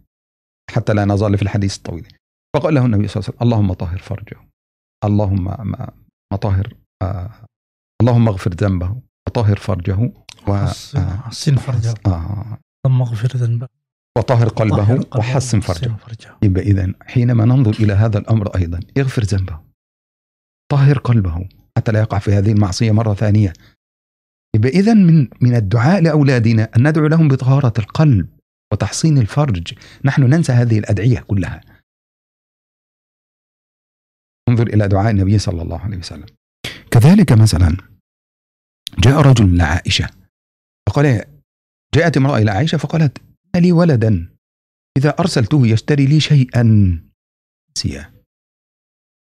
حتى لا نظل في الحديث الطويل فقال له النبي صلى الله عليه وسلم اللهم طهر فرجه اللهم طهر آه اللهم اغفر ذنبه وطهر فرجه وحسن آه، فرجه آه،, آه اللهم اغفر ذنبه وطهر قلبه وحسن فرجه يبقى إذا حينما ننظر إلى هذا الأمر أيضا اغفر ذنبه طهر قلبه حتى لا يقع في هذه المعصية مرة ثانية يبقى إذا من من الدعاء لأولادنا أن ندعو لهم بطهارة القلب وتحصين الفرج نحن ننسى هذه الأدعية كلها انظر إلى دعاء النبي صلى الله عليه وسلم كذلك مثلا جاء رجل لعائشة فقال جاءت امرأة إلى عائشة فقالت أن لي ولدا إذا أرسلته يشتري لي شيئا نسيها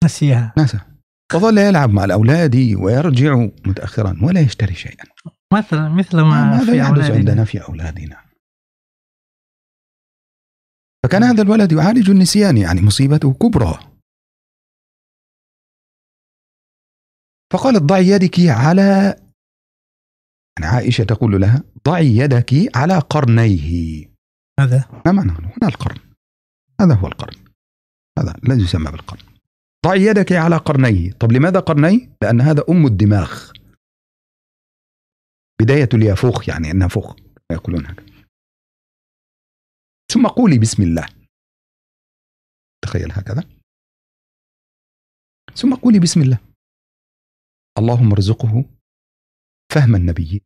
نسيها نسى وظل يلعب مع الأولاد ويرجع متأخرا ولا يشتري شيئا مثلا مثل ما ماذا في يحدث عندنا في أولادنا فكان هذا الولد يعالج النسيان يعني مصيبته كبرى فقالت ضعي يدك على يعني عائشة تقول لها ضعي يدك على قرنيه هذا ما معنى هنا القرن هذا هو القرن هذا الذي يسمى بالقرن ضعي يدك على قرنيه طب لماذا قرنيه لأن هذا أم الدماغ بداية اليافوخ يعني النافوخ يقولون هكذا ثم قولي بسم الله تخيل هكذا ثم قولي بسم الله اللهم ارزقه فهم النبي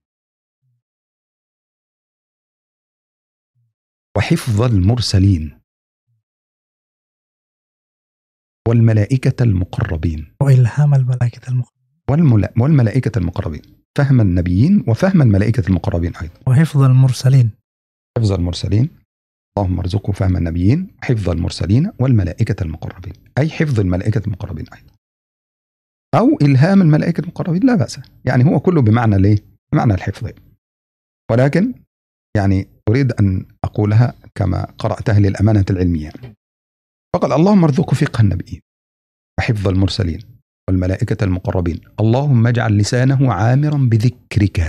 وحفظ المرسلين والملائكة المقربين وإلهام الملائكة المقربين والملائكة المقربين فهم النبيين وفهم الملائكة المقربين أيضا وحفظ المرسلين حفظ المرسلين اللهم ارزقه فهم النبيين حفظ المرسلين والملائكة المقربين أي حفظ الملائكة المقربين أيضا أو إلهام الملائكة المقربين لا بأس يعني هو كله بمعنى الإيه؟ بمعنى الحفظ ولكن يعني أريد أن أقولها كما قرأتها للأمانة العلمية فقال اللهم ارزقه فقه النبيين وحفظ المرسلين والملائكة المقربين اللهم اجعل لسانه عامرا بذكرك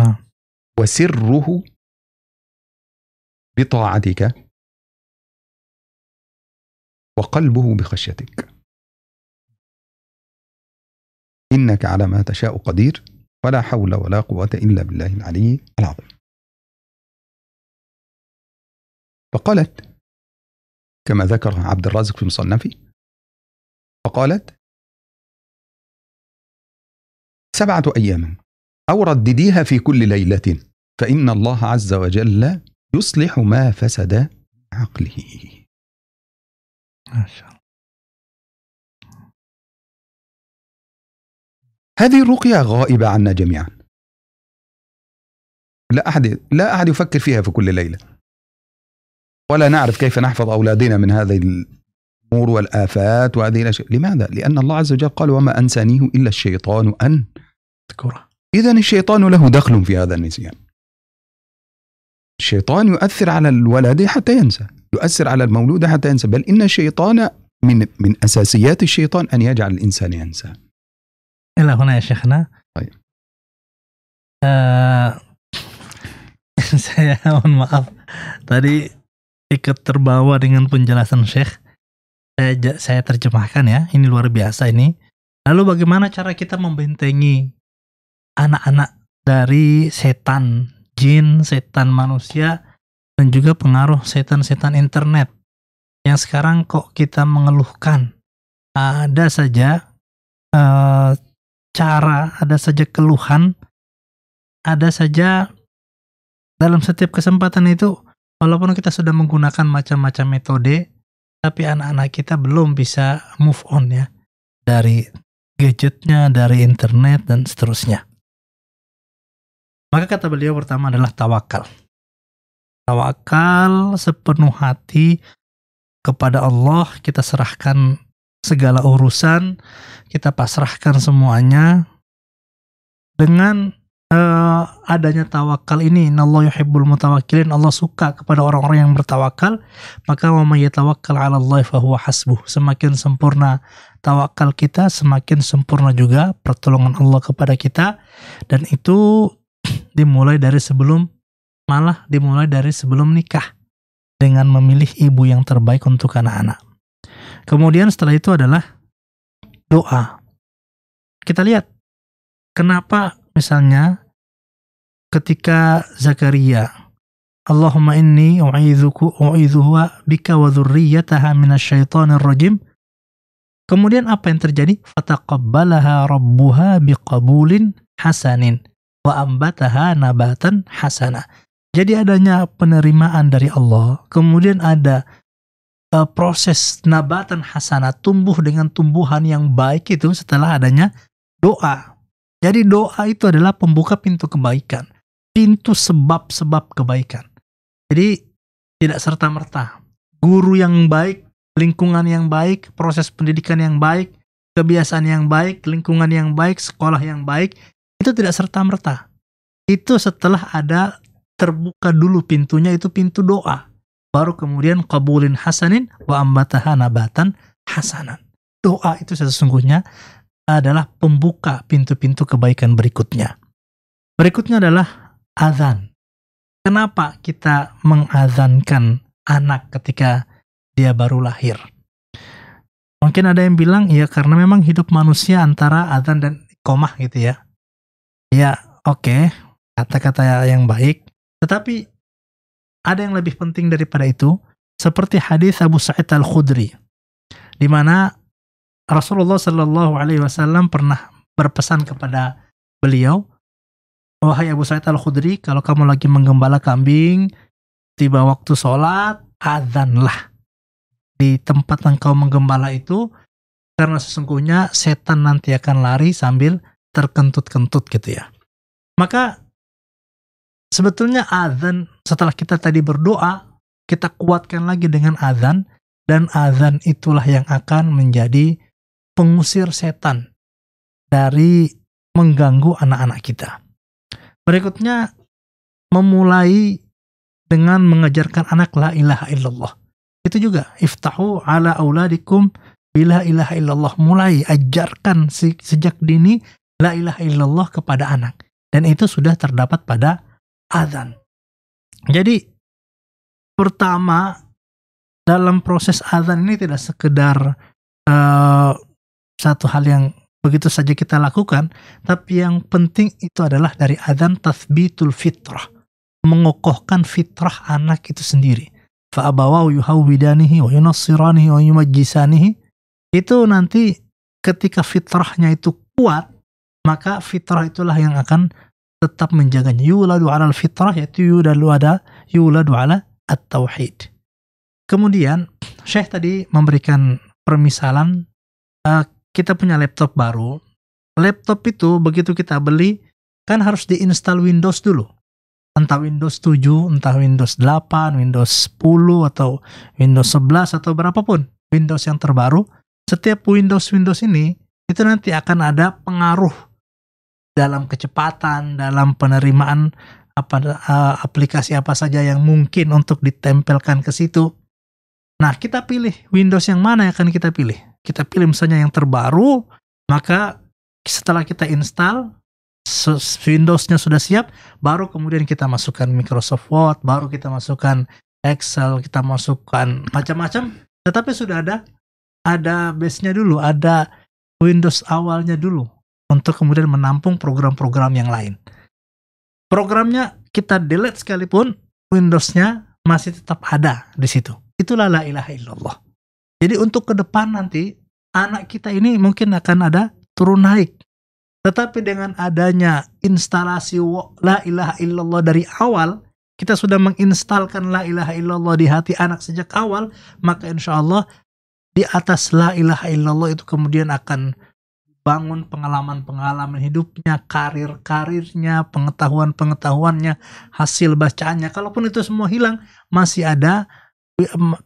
آه. وسره بطاعتك وقلبه بخشيتك إنك على ما تشاء قدير ولا حول ولا قوة إلا بالله العلي العظيم فقالت كما ذكر عبد الرازق في مصنفه فقالت سبعة أيام أو ردديها في كل ليلة فإن الله عز وجل يصلح ما فسد عقله ما شاء الله هذه الرقية غائبة عنا جميعا لا أحد لا أحد يفكر فيها في كل ليلة ولا نعرف كيف نحفظ أولادنا من هذه الأمور والآفات وهذه الأشياء لماذا؟ لأن الله عز وجل قال وما أنسانيه إلا الشيطان أن أذكره إذا الشيطان له دخل في هذا النسيان الشيطان يؤثر على الولد حتى ينسى يؤثر على المولود حتى ينسى بل إن الشيطان من من أساسيات الشيطان أن يجعل الإنسان ينسى إلى هنا يا شيخنا طيب آه سيهون ما طريق ikut terbawa dengan penjelasan Syekh. Saya, saya terjemahkan ya, ini luar biasa ini. Lalu bagaimana cara kita membentengi anak-anak dari setan, jin, setan manusia, dan juga pengaruh setan-setan internet yang sekarang kok kita mengeluhkan. Ada saja uh, cara, ada saja keluhan, ada saja dalam setiap kesempatan itu walaupun kita sudah menggunakan macam-macam metode, tapi anak-anak kita belum bisa move on ya dari gadgetnya, dari internet dan seterusnya. Maka kata beliau pertama adalah tawakal. Tawakal sepenuh hati kepada Allah, kita serahkan segala urusan, kita pasrahkan semuanya dengan uh, adanya tawakal ini Allah yuhibbul mutawakkilin Allah suka kepada orang-orang yang bertawakal maka wa may yatawakkal 'ala Allah fahuwa hasbuh semakin sempurna tawakal kita semakin sempurna juga pertolongan Allah kepada kita dan itu dimulai dari sebelum malah dimulai dari sebelum nikah dengan memilih ibu yang terbaik untuk anak-anak kemudian setelah itu adalah doa kita lihat kenapa misalnya ketika Zakaria Allahumma inni u'idhuku u'idhuwa bika wa dzurriyyataha minasyaitonir rajim Kemudian apa yang terjadi? Fataqabbalaha rabbuha biqabulin hasanin wa ambataha nabatan hasana. Jadi adanya penerimaan dari Allah, kemudian ada uh, proses nabatan hasana tumbuh dengan tumbuhan yang baik itu setelah adanya doa. Jadi doa itu adalah pembuka pintu kebaikan, pintu sebab-sebab kebaikan. Jadi tidak serta-merta. Guru yang baik, lingkungan yang baik, proses pendidikan yang baik, kebiasaan yang baik, lingkungan yang baik, sekolah yang baik, itu tidak serta-merta. Itu setelah ada terbuka dulu pintunya itu pintu doa. Baru kemudian kabulin hasanin wa ambataha nabatan hasanan. Doa itu sesungguhnya adalah pembuka pintu-pintu kebaikan berikutnya. Berikutnya adalah azan. Kenapa kita mengazankan anak ketika dia baru lahir? Mungkin ada yang bilang ya karena memang hidup manusia antara azan dan komah gitu ya. Ya, oke, okay, kata-kata yang baik. Tetapi ada yang lebih penting daripada itu, seperti hadis Abu Sa'id Al-Khudri di mana Rasulullah Shallallahu Alaihi Wasallam pernah berpesan kepada beliau, wahai Abu Sa'id al Khudri, kalau kamu lagi menggembala kambing, tiba waktu sholat, adzanlah di tempat yang kau menggembala itu, karena sesungguhnya setan nanti akan lari sambil terkentut-kentut gitu ya. Maka sebetulnya azan setelah kita tadi berdoa, kita kuatkan lagi dengan azan dan azan itulah yang akan menjadi pengusir setan dari mengganggu anak-anak kita. Berikutnya memulai dengan mengajarkan anak la ilaha illallah. Itu juga iftahu ala auladikum bila ilaha illallah. Mulai ajarkan sejak dini la ilaha illallah kepada anak. Dan itu sudah terdapat pada azan. Jadi pertama dalam proses azan ini tidak sekedar uh, satu hal yang begitu saja kita lakukan, tapi yang penting itu adalah dari adzan tasbitul fitrah, mengokohkan fitrah anak itu sendiri. Fa'abawau yuhawwidanihi wa yunassiranihi wa yumajjisanihi. Itu nanti ketika fitrahnya itu kuat, maka fitrah itulah yang akan tetap menjaganya. Yuladu ala fitrah yaitu yuladu ada yuladu ala at-tauhid. Kemudian Syekh tadi memberikan permisalan uh, kita punya laptop baru, laptop itu begitu kita beli kan harus diinstal Windows dulu. Entah Windows 7, entah Windows 8, Windows 10 atau Windows 11 atau berapapun Windows yang terbaru, setiap Windows-Windows ini itu nanti akan ada pengaruh dalam kecepatan, dalam penerimaan apa eh, aplikasi apa saja yang mungkin untuk ditempelkan ke situ. Nah, kita pilih Windows yang mana yang akan kita pilih kita pilih misalnya yang terbaru, maka setelah kita install Windows-nya sudah siap, baru kemudian kita masukkan Microsoft Word, baru kita masukkan Excel, kita masukkan macam-macam. Tetapi sudah ada ada base-nya dulu, ada Windows awalnya dulu untuk kemudian menampung program-program yang lain. Programnya kita delete sekalipun Windows-nya masih tetap ada di situ. Itulah la ilaha illallah. Jadi untuk ke depan nanti anak kita ini mungkin akan ada turun naik. Tetapi dengan adanya instalasi la ilaha illallah dari awal, kita sudah menginstalkan la ilaha illallah di hati anak sejak awal, maka insya Allah di atas la ilaha illallah itu kemudian akan bangun pengalaman-pengalaman hidupnya, karir-karirnya, pengetahuan-pengetahuannya, hasil bacaannya. Kalaupun itu semua hilang, masih ada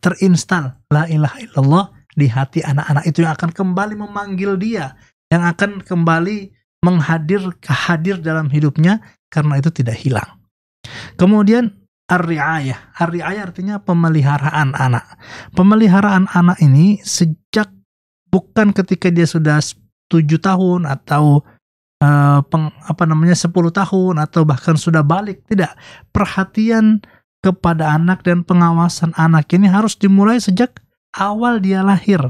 terinstal la ilaha illallah di hati anak-anak itu yang akan kembali memanggil dia, yang akan kembali menghadir kehadir dalam hidupnya karena itu tidak hilang. Kemudian Ar-ri'ayah. Ar-ri'ayah artinya pemeliharaan anak. Pemeliharaan anak ini sejak bukan ketika dia sudah 7 tahun atau uh, peng, apa namanya 10 tahun atau bahkan sudah balik, tidak. Perhatian kepada anak dan pengawasan anak ini harus dimulai sejak awal dia lahir.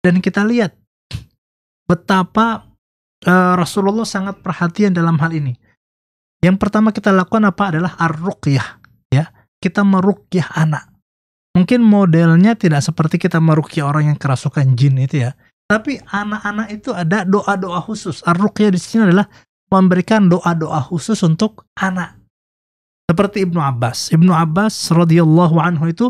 Dan kita lihat betapa uh, Rasulullah sangat perhatian dalam hal ini. Yang pertama kita lakukan apa adalah ar-ruqyah, ya. Kita merukyah anak. Mungkin modelnya tidak seperti kita merukyah orang yang kerasukan jin itu ya. Tapi anak-anak itu ada doa-doa khusus. Ar-ruqyah di sini adalah memberikan doa-doa khusus untuk anak seperti Ibnu Abbas. Ibnu Abbas radhiyallahu anhu itu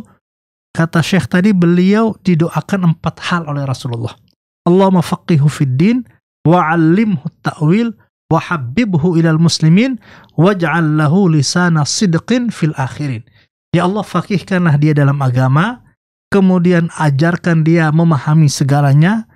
kata Syekh tadi beliau didoakan empat hal oleh Rasulullah. Allahumma faqqihhu fid din wa'allimhu ta'wil wa habibhu ilal muslimin waj'al lahu lisana sidqin fil akhirin. Ya Allah fakihkanlah dia dalam agama, kemudian ajarkan dia memahami segalanya,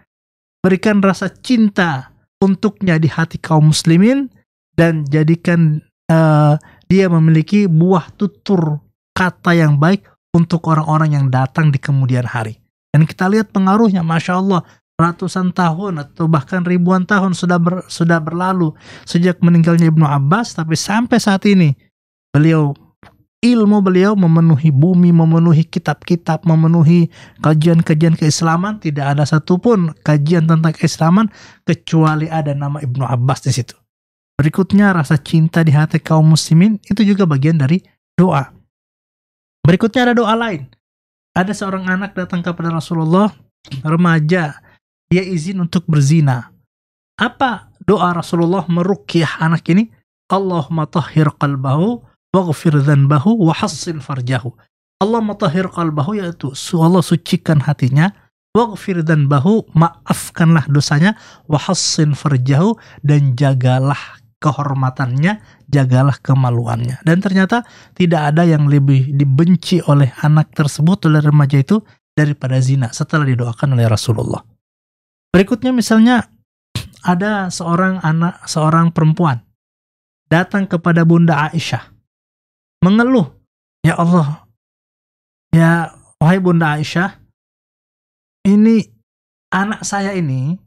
berikan rasa cinta untuknya di hati kaum muslimin dan jadikan uh, dia memiliki buah tutur kata yang baik untuk orang-orang yang datang di kemudian hari. Dan kita lihat pengaruhnya, masya Allah, ratusan tahun atau bahkan ribuan tahun sudah ber, sudah berlalu sejak meninggalnya Ibnu Abbas, tapi sampai saat ini beliau ilmu beliau memenuhi bumi, memenuhi kitab-kitab, memenuhi kajian-kajian keislaman. Tidak ada satupun kajian tentang keislaman kecuali ada nama Ibnu Abbas di situ. Berikutnya rasa cinta di hati kaum muslimin itu juga bagian dari doa. Berikutnya ada doa lain. Ada seorang anak datang kepada Rasulullah, remaja, dia izin untuk berzina. Apa doa Rasulullah merukyah anak ini? Allahumma tahhir qalbahu waghfir dzanbahu wa hassil farjahu. Allahumma tahhir qalbahu yaitu Allah sucikan hatinya, waghfir bahu maafkanlah dosanya, wa hassil farjahu dan jagalah kehormatannya, jagalah kemaluannya. Dan ternyata tidak ada yang lebih dibenci oleh anak tersebut oleh remaja itu daripada zina setelah didoakan oleh Rasulullah. Berikutnya misalnya ada seorang anak seorang perempuan datang kepada Bunda Aisyah mengeluh, "Ya Allah, ya wahai Bunda Aisyah, ini anak saya ini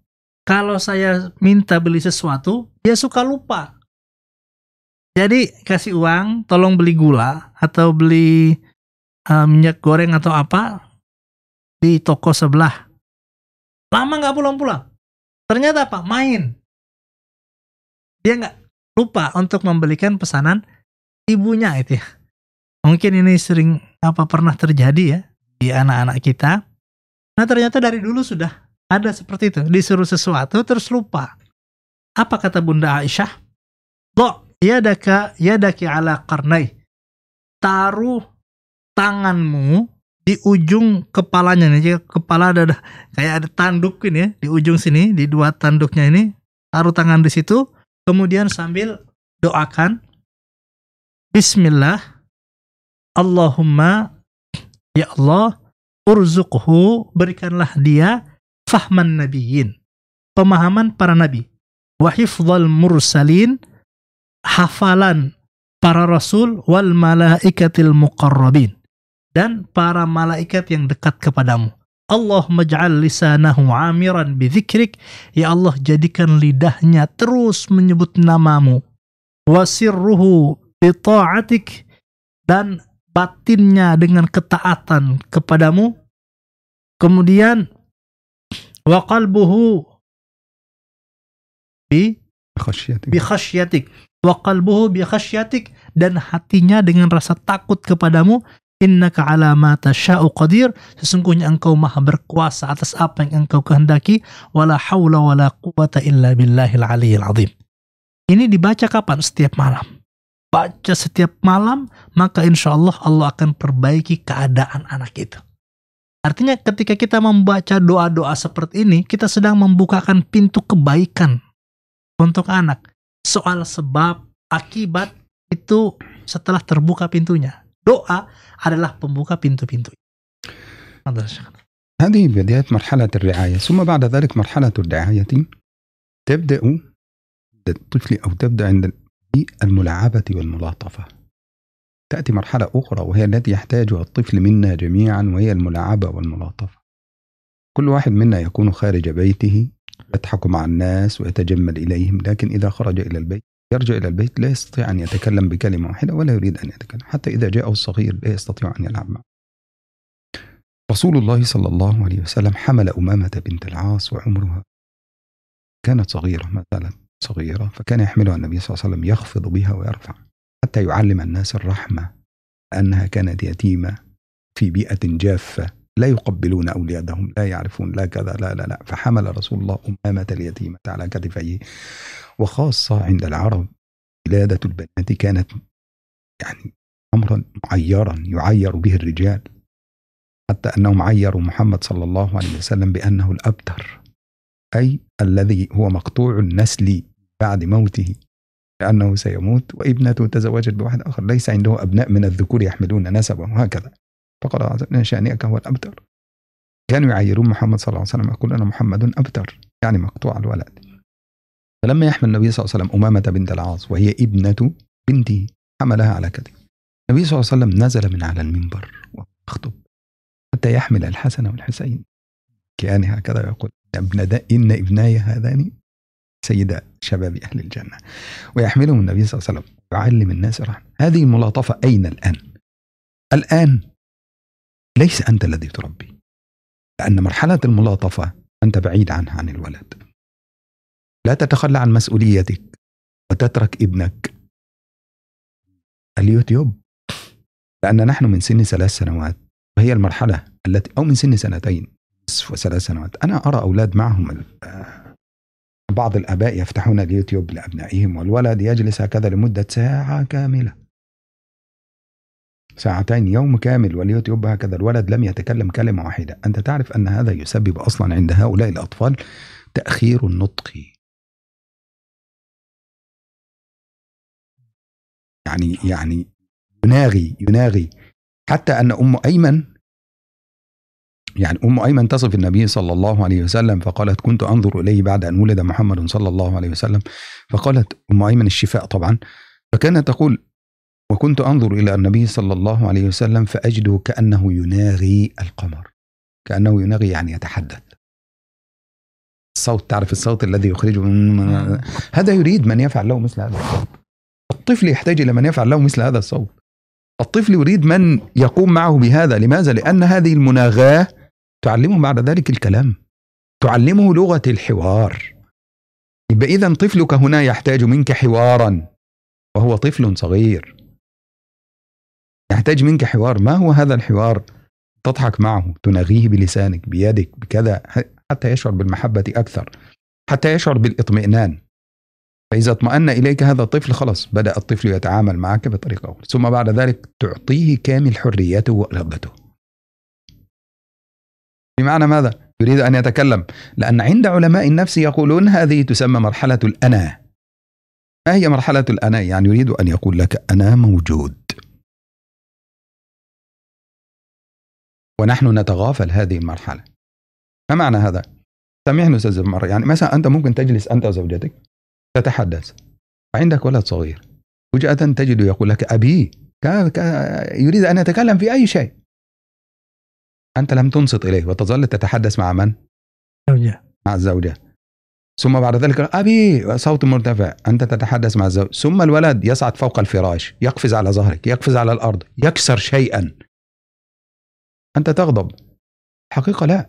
kalau saya minta beli sesuatu dia suka lupa. Jadi kasih uang, tolong beli gula atau beli uh, minyak goreng atau apa di toko sebelah. Lama nggak pulang-pulang. Ternyata apa? Main. Dia nggak lupa untuk membelikan pesanan ibunya itu ya. Mungkin ini sering apa pernah terjadi ya di anak-anak kita. Nah ternyata dari dulu sudah ada seperti itu. Disuruh sesuatu terus lupa. Apa kata Bunda Aisyah? Dok, yadaka yadaki ala karnai. Taruh tanganmu di ujung kepalanya nih. Jika kepala ada, ada kayak ada tanduk ini ya, di ujung sini, di dua tanduknya ini. Taruh tangan di situ, kemudian sambil doakan Bismillah Allahumma ya Allah urzukhu berikanlah dia fahman nabiyyin pemahaman para nabi wa hifdzal mursalin hafalan para rasul wal malaikatil muqarrabin dan para malaikat yang dekat kepadamu. Allahumma ja'al lisanahu amiran bidzikrik ya Allah jadikan lidahnya terus menyebut namamu wasirruhu bita'atik dan batinnya dengan ketaatan kepadamu kemudian wa qalbuhu bi khasyatik. Bi Wa qalbuhu bi khasyatik dan hatinya dengan rasa takut kepadamu innaka ala ma tasya'u qadir sesungguhnya engkau maha berkuasa atas apa yang engkau kehendaki wala haula wala quwata illa billahil aliyil azim ini dibaca kapan setiap malam baca setiap malam maka insya Allah Allah akan perbaiki keadaan anak itu artinya ketika kita membaca doa-doa seperti ini kita sedang membukakan pintu kebaikan untuk anak. Soal sebab akibat itu setelah terbuka pintunya. Doa adalah pembuka pintu-pintu. هذه بداية مرحلة الرعاية ثم بعد ذلك مرحلة الرعاية تبدأ عند الطفل أو تبدأ عند الملاعبة والملاطفة تأتي مرحلة أخرى وهي التي يحتاجها الطفل منا جميعا وهي الملاعبة والملاطفة كل واحد منا يكون خارج بيته يضحك مع الناس ويتجمل إليهم لكن إذا خرج إلى البيت يرجع إلى البيت لا يستطيع أن يتكلم بكلمة واحدة ولا يريد أن يتكلم حتى إذا جاءه الصغير لا يستطيع أن يلعب معه رسول الله صلى الله عليه وسلم حمل أمامة بنت العاص وعمرها كانت صغيرة ما زالت صغيرة فكان يحملها النبي صلى الله عليه وسلم يخفض بها ويرفع حتى يعلم الناس الرحمة أنها كانت يتيمة في بيئة جافة لا يقبلون أولادهم لا يعرفون لا كذا لا لا لا فحمل رسول الله أمامة اليتيمة على كتفيه وخاصة عند العرب ولادة البنات كانت يعني أمرا معيرا يعير به الرجال حتى أنهم عيروا محمد صلى الله عليه وسلم بأنه الأبتر أي الذي هو مقطوع النسل بعد موته لأنه سيموت وابنته تزوجت بواحد آخر ليس عنده أبناء من الذكور يحملون نسبه وهكذا فقال عز وجل إن شانئك هو الأبتر كانوا يعيرون محمد صلى الله عليه وسلم يقول أنا محمد أبتر يعني مقطوع الولد فلما يحمل النبي صلى الله عليه وسلم أمامة بنت العاص وهي ابنة بنته حملها على كتفه النبي صلى الله عليه وسلم نزل من على المنبر ويخطب حتى يحمل الحسن والحسين كان هكذا يقول ابن إن ابناي هذان سيدا شباب أهل الجنة ويحملهم النبي صلى الله عليه وسلم يعلم الناس رحمه هذه الملاطفة أين الآن؟ الآن ليس أنت الذي تربي لأن مرحلة الملاطفة أنت بعيد عنها عن الولد لا تتخلى عن مسؤوليتك وتترك ابنك اليوتيوب لأن نحن من سن ثلاث سنوات وهي المرحلة التي أو من سن سنتين نصف وثلاث سنوات أنا أرى أولاد معهم بعض الآباء يفتحون اليوتيوب لأبنائهم والولد يجلس هكذا لمدة ساعة كاملة ساعتين يوم كامل واليوتيوب هكذا الولد لم يتكلم كلمة واحدة أنت تعرف أن هذا يسبب أصلا عند هؤلاء الأطفال تأخير النطق يعني يعني يناغي يناغي حتى أن أم أيمن يعني أم أيمن تصف النبي صلى الله عليه وسلم فقالت كنت أنظر إليه بعد أن ولد محمد صلى الله عليه وسلم فقالت أم أيمن الشفاء طبعا فكانت تقول وكنت أنظر إلى النبي صلى الله عليه وسلم فأجده كأنه يناغي القمر كأنه يناغي يعني يتحدث الصوت تعرف الصوت الذي يخرجه من هذا يريد من يفعل له مثل هذا الصوت الطفل يحتاج إلى من يفعل له مثل هذا الصوت الطفل يريد من يقوم معه بهذا لماذا؟ لأن هذه المناغاة تعلمه بعد ذلك الكلام تعلمه لغة الحوار يبقى إذا طفلك هنا يحتاج منك حوارا وهو طفل صغير يحتاج منك حوار ما هو هذا الحوار تضحك معه تناغيه بلسانك بيدك بكذا حتى يشعر بالمحبة أكثر حتى يشعر بالاطمئنان فإذا اطمأن إليك هذا الطفل خلاص بدأ الطفل يتعامل معك بطريقة أخرى ثم بعد ذلك تعطيه كامل حريته ورغبته بمعنى ماذا؟ يريد أن يتكلم لأن عند علماء النفس يقولون هذه تسمى مرحلة الأنا ما هي مرحلة الأنا؟ يعني يريد أن يقول لك أنا موجود ونحن نتغافل هذه المرحلة ما معنى هذا؟ سامحني أستاذ مرة يعني مثلا أنت ممكن تجلس أنت وزوجتك تتحدث وعندك ولد صغير فجأة تجده يقول لك أبي كا كا يريد أن يتكلم في أي شيء أنت لم تنصت إليه وتظل تتحدث مع من؟ زوجة مع الزوجة ثم بعد ذلك أبي صوت مرتفع أنت تتحدث مع الزوج ثم الولد يصعد فوق الفراش يقفز على ظهرك يقفز على الأرض يكسر شيئا أنت تغضب الحقيقة لا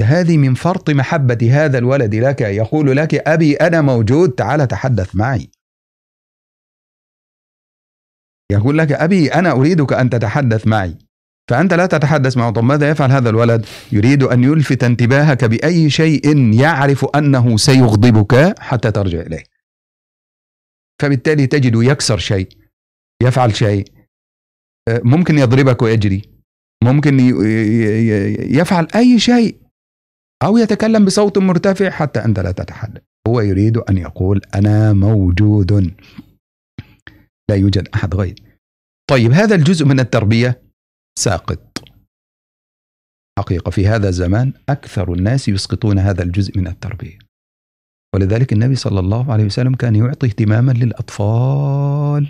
ده هذه من فرط محبة هذا الولد لك يقول لك أبي أنا موجود تعال تحدث معي يقول لك أبي أنا أريدك أن تتحدث معي فأنت لا تتحدث معه طب ماذا يفعل هذا الولد يريد أن يلفت انتباهك بأي شيء يعرف أنه سيغضبك حتى ترجع إليه فبالتالي تجد يكسر شيء يفعل شيء آه، ممكن يضربك ويجري ممكن يفعل أي شيء أو يتكلم بصوت مرتفع حتى أنت لا تتحدث هو يريد أن يقول أنا موجود لا يوجد أحد غير طيب هذا الجزء من التربية ساقط حقيقة في هذا الزمان أكثر الناس يسقطون هذا الجزء من التربية ولذلك النبي صلى الله عليه وسلم كان يعطي اهتماما للأطفال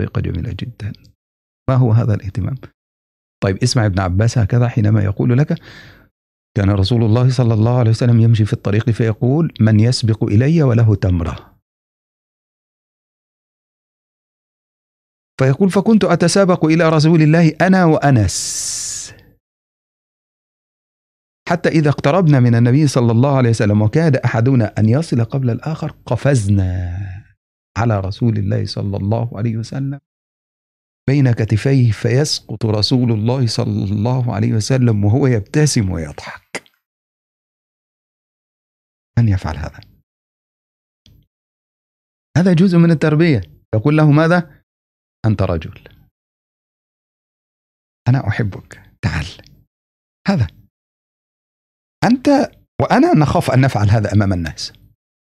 طريقة جميلة جدا ما هو هذا الاهتمام؟ طيب اسمع ابن عباس هكذا حينما يقول لك كان رسول الله صلى الله عليه وسلم يمشي في الطريق فيقول من يسبق إلي وله تمرة فيقول فكنت أتسابق إلى رسول الله أنا وأنس حتى إذا اقتربنا من النبي صلى الله عليه وسلم وكاد أحدنا أن يصل قبل الآخر قفزنا على رسول الله صلى الله عليه وسلم بين كتفيه فيسقط رسول الله صلى الله عليه وسلم وهو يبتسم ويضحك من يفعل هذا هذا جزء من التربيه يقول له ماذا انت رجل انا احبك تعال هذا انت وانا نخاف ان نفعل هذا امام الناس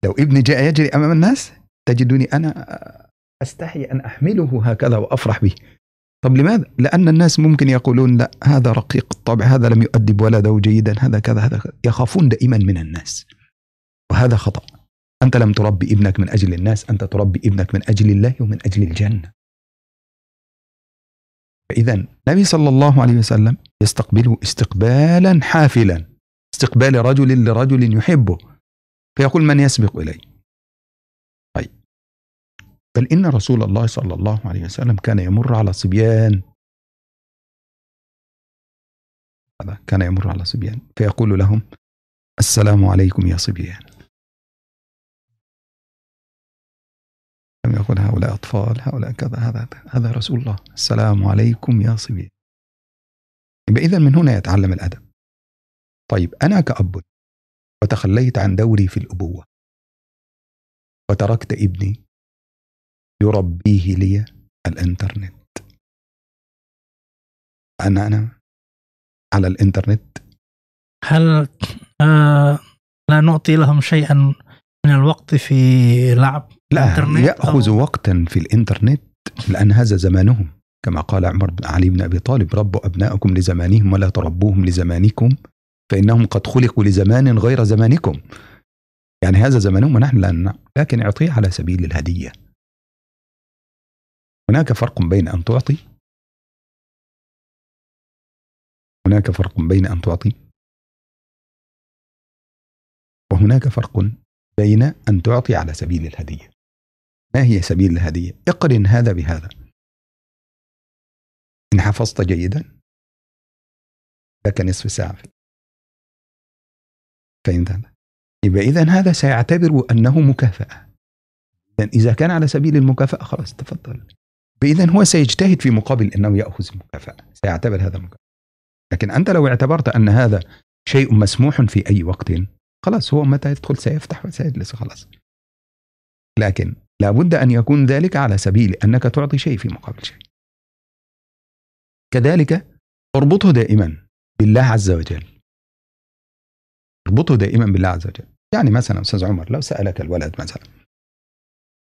لو ابني جاء يجري امام الناس تجدني انا استحي ان احمله هكذا وافرح به طب لماذا؟ لأن الناس ممكن يقولون لا هذا رقيق الطبع هذا لم يؤدب ولده جيدا هذا كذا هذا كذا. يخافون دائما من الناس وهذا خطأ أنت لم تربي ابنك من أجل الناس أنت تربي ابنك من أجل الله ومن أجل الجنة فإذا النبي صلى الله عليه وسلم يستقبله استقبالا حافلا استقبال رجل لرجل يحبه فيقول من يسبق إلي بل إن رسول الله صلى الله عليه وسلم كان يمر على صبيان هذا كان يمر على صبيان فيقول لهم السلام عليكم يا صبيان لم يقل هؤلاء أطفال هؤلاء كذا هذا هذا رسول الله السلام عليكم يا صبيان إذا من هنا يتعلم الأدب طيب أنا كأب وتخليت عن دوري في الأبوة وتركت ابني يربيه لي الانترنت أنا أنا على الانترنت هل آه لا نعطي لهم شيئا من الوقت في لعب لا يأخذ أو... وقتا في الانترنت لأن هذا زمانهم كما قال عمر بن علي بن أبي طالب ربوا أبنائكم لزمانهم ولا تربوهم لزمانكم فإنهم قد خلقوا لزمان غير زمانكم يعني هذا زمانهم ونحن لا لكن اعطيه على سبيل الهدية هناك فرق بين أن تعطي هناك فرق بين أن تعطي وهناك فرق بين أن تعطي على سبيل الهدية ما هي سبيل الهدية؟ اقرن هذا بهذا إن حفظت جيدا لك نصف ساعة فإن إذا هذا سيعتبر أنه مكافأة إذا كان على سبيل المكافأة خلاص تفضل فإذا هو سيجتهد في مقابل أنه يأخذ المكافأة سيعتبر هذا المكافأة لكن أنت لو اعتبرت أن هذا شيء مسموح في أي وقت خلاص هو متى يدخل سيفتح وسيجلس خلاص لكن لابد أن يكون ذلك على سبيل أنك تعطي شيء في مقابل شيء كذلك اربطه دائما بالله عز وجل اربطه دائما بالله عز وجل يعني مثلا أستاذ عمر لو سألك الولد مثلا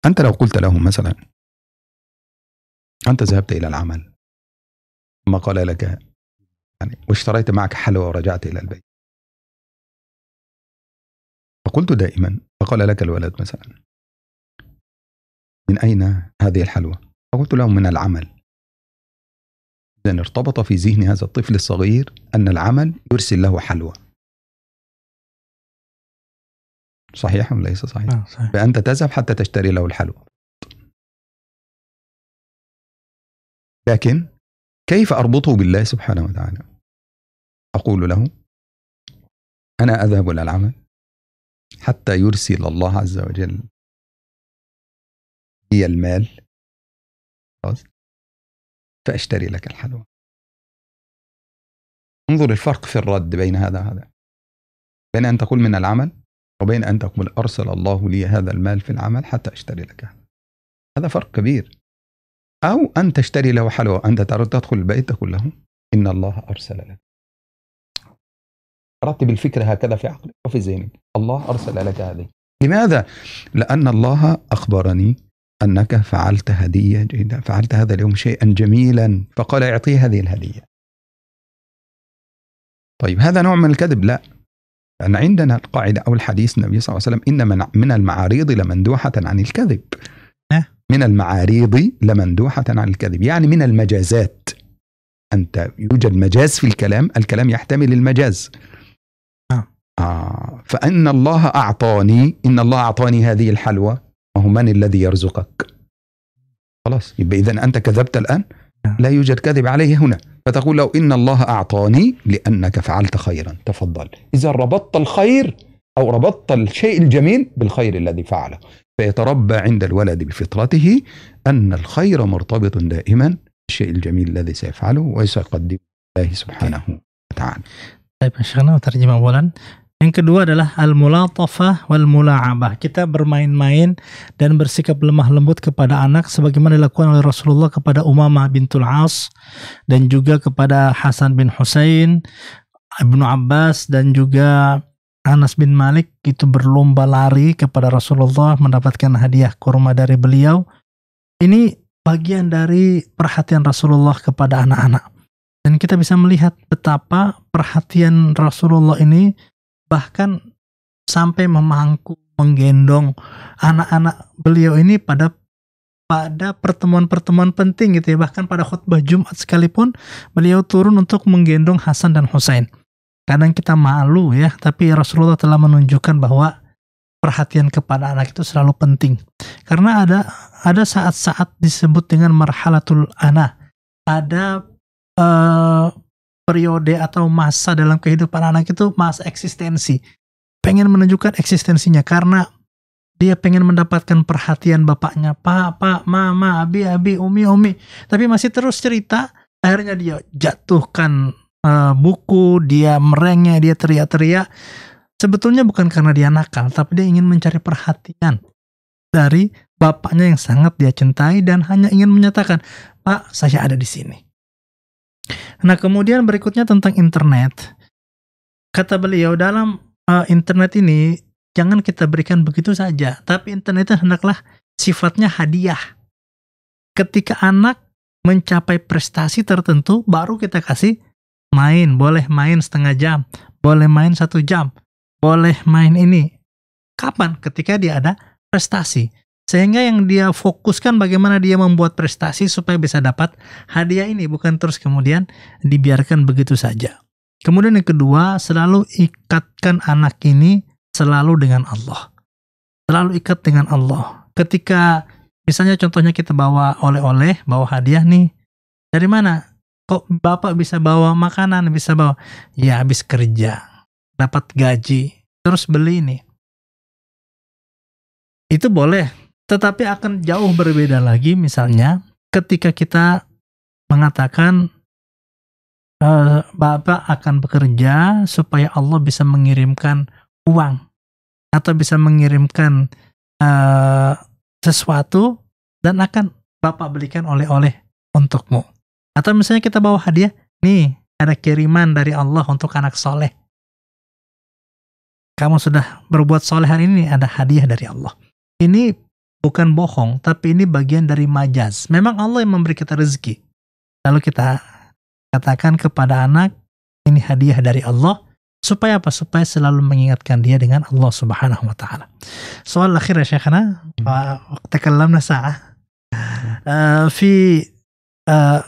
أنت لو قلت له مثلا أنت ذهبت إلى العمل ما قال لك يعني واشتريت معك حلوى ورجعت إلى البيت فقلت دائما فقال لك الولد مثلا من أين هذه الحلوى؟ فقلت له من العمل إذا ارتبط في ذهن هذا الطفل الصغير أن العمل يرسل له حلوى صحيح أم ليس صحيح؟ آه صحيح. صحيح فانت تذهب حتى تشتري له الحلوى لكن كيف أربطه بالله سبحانه وتعالى أقول له أنا أذهب إلى العمل حتى يرسل الله عز وجل لي المال خلاص فأشتري لك الحلوى انظر الفرق في الرد بين هذا وهذا بين أن تقول من العمل وبين أن تقول أرسل الله لي هذا المال في العمل حتى أشتري لك هذا فرق كبير أو أن تشتري له حلوى أنت تدخل البيت تقول له إن الله أرسل لك رتب الفكرة هكذا في عقلك وفي ذهنك الله أرسل لك هذه لماذا؟ لأن الله أخبرني أنك فعلت هدية جيدة فعلت هذا اليوم شيئا جميلا فقال اعطيه هذه الهدية طيب هذا نوع من الكذب لا لأن عندنا القاعدة أو الحديث النبي صلى الله عليه وسلم إن من, من المعاريض لمندوحة عن الكذب من المعاريض لمندوحة عن الكذب يعني من المجازات أنت يوجد مجاز في الكلام الكلام يحتمل المجاز آه. آه. فأن الله أعطاني إن الله أعطاني هذه الحلوى وهو من الذي يرزقك خلاص يبقى إذا أنت كذبت الآن آه. لا يوجد كذب عليه هنا فتقول لو إن الله أعطاني لأنك فعلت خيرا تفضل إذا ربطت الخير أو ربطت الشيء الجميل بالخير الذي فعله فيتربى عند الولد بفطرته أن الخير مرتبط دائما بالشيء الجميل الذي سيفعله وسيقدمه الله سبحانه وتعالى طيب شيخنا terjemah Yang kedua adalah al-mulatafah wal mulaabah. Kita bermain-main dan bersikap lemah lembut kepada anak sebagaimana dilakukan oleh Rasulullah kepada Umamah bintul As dan juga kepada Hasan bin Husain, Ibnu Abbas dan juga Anas bin Malik itu berlomba lari kepada Rasulullah mendapatkan hadiah kurma dari beliau. Ini bagian dari perhatian Rasulullah kepada anak-anak. Dan kita bisa melihat betapa perhatian Rasulullah ini bahkan sampai memangku menggendong anak-anak beliau ini pada pada pertemuan-pertemuan penting gitu ya bahkan pada khutbah Jumat sekalipun beliau turun untuk menggendong Hasan dan Husain kadang kita malu ya, tapi Rasulullah telah menunjukkan bahwa perhatian kepada anak itu selalu penting. Karena ada ada saat-saat disebut dengan marhalatul anak Ada uh, periode atau masa dalam kehidupan anak itu masa eksistensi. Pengen menunjukkan eksistensinya karena dia pengen mendapatkan perhatian bapaknya, "Pak, Pak, Mama, Abi, Abi, Umi, Umi." Tapi masih terus cerita, akhirnya dia jatuhkan Eh, buku, dia merengek, dia teriak-teriak. Sebetulnya bukan karena dia nakal, tapi dia ingin mencari perhatian dari bapaknya yang sangat dia cintai dan hanya ingin menyatakan, "Pak, saya ada di sini." Nah, kemudian berikutnya tentang internet. Kata beliau dalam uh, internet ini jangan kita berikan begitu saja, tapi internet itu hendaklah sifatnya hadiah. Ketika anak mencapai prestasi tertentu baru kita kasih main boleh main setengah jam boleh main satu jam boleh main ini kapan ketika dia ada prestasi sehingga yang dia fokuskan bagaimana dia membuat prestasi supaya bisa dapat hadiah ini bukan terus kemudian dibiarkan begitu saja. Kemudian yang kedua, selalu ikatkan anak ini selalu dengan Allah. Selalu ikat dengan Allah. Ketika misalnya contohnya kita bawa oleh-oleh, bawa hadiah nih. Dari mana? kok bapak bisa bawa makanan bisa bawa ya habis kerja dapat gaji terus beli ini itu boleh tetapi akan jauh berbeda lagi misalnya ketika kita mengatakan e, bapak akan bekerja supaya Allah bisa mengirimkan uang atau bisa mengirimkan uh, sesuatu dan akan bapak belikan oleh-oleh untukmu atau misalnya kita bawa hadiah, nih ada kiriman dari Allah untuk anak soleh. Kamu sudah berbuat soleh hari ini, ada hadiah dari Allah. Ini bukan bohong, tapi ini bagian dari majaz. Memang Allah yang memberi kita rezeki. Lalu kita katakan kepada anak, ini hadiah dari Allah, supaya apa? Supaya selalu mengingatkan dia dengan Allah Subhanahu wa taala. Soal akhir ya Syekhana, hmm. wa takalamna sa'ah. Hmm. Eh, fi eh,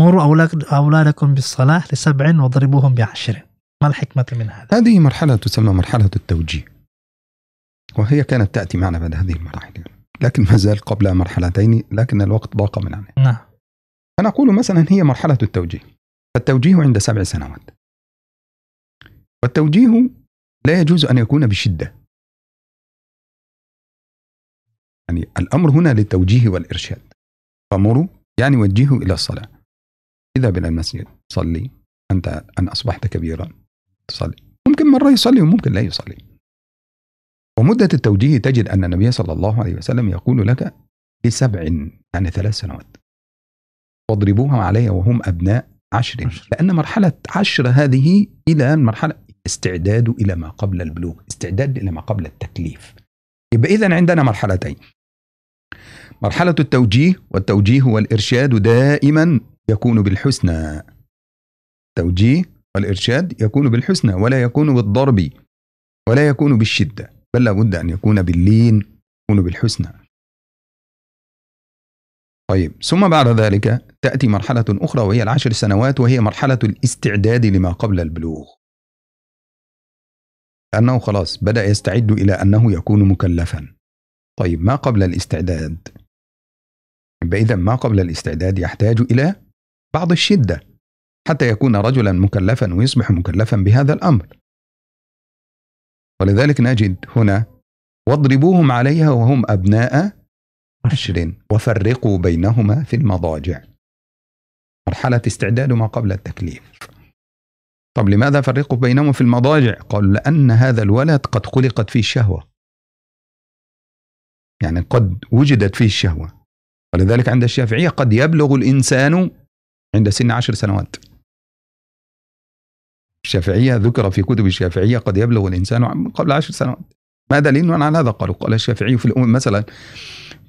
مروا أولادكم بالصلاة لسبع وضربوهم بعشر ما الحكمة من هذا؟ هذه مرحلة تسمى مرحلة التوجيه وهي كانت تأتي معنا بعد هذه المراحل لكن ما زال قبل مرحلتين لكن الوقت ضاق من عليه نعم فنقول مثلا هي مرحلة التوجيه التوجيه عند سبع سنوات والتوجيه لا يجوز أن يكون بشدة يعني الأمر هنا للتوجيه والإرشاد فمروا يعني وجهوا إلى الصلاة إذا بلا المسجد صلي انت ان اصبحت كبيرا تصلي ممكن مره يصلي وممكن لا يصلي ومدة التوجيه تجد أن النبي صلى الله عليه وسلم يقول لك لسبع يعني ثلاث سنوات واضربوها علي وهم أبناء عشر, لأن مرحلة عشر هذه إلى مرحلة استعداد إلى ما قبل البلوغ استعداد إلى ما قبل التكليف يبقى إذا عندنا مرحلتين مرحلة التوجيه والتوجيه والإرشاد دائما يكون بالحسنى توجيه والإرشاد يكون بالحسنى ولا يكون بالضرب ولا يكون بالشدة بل لابد أن يكون باللين يكون بالحسنى طيب ثم بعد ذلك تأتي مرحلة أخرى وهي العشر سنوات وهي مرحلة الاستعداد لما قبل البلوغ أنه خلاص بدأ يستعد إلى أنه يكون مكلفا طيب ما قبل الاستعداد إذا ما قبل الاستعداد يحتاج إلى بعض الشدة حتى يكون رجلا مكلفا ويصبح مكلفا بهذا الأمر ولذلك نجد هنا واضربوهم عليها وهم أبناء عشر وفرقوا بينهما في المضاجع مرحلة استعداد ما قبل التكليف طب لماذا فرقوا بينهما في المضاجع قالوا لأن هذا الولد قد خلقت فيه الشهوة يعني قد وجدت فيه الشهوة ولذلك عند الشافعية قد يبلغ الإنسان عند سن عشر سنوات الشافعية ذكر في كتب الشافعية قد يبلغ الإنسان قبل عشر سنوات ما دليل على هذا قالوا قال الشافعي في الأم مثلا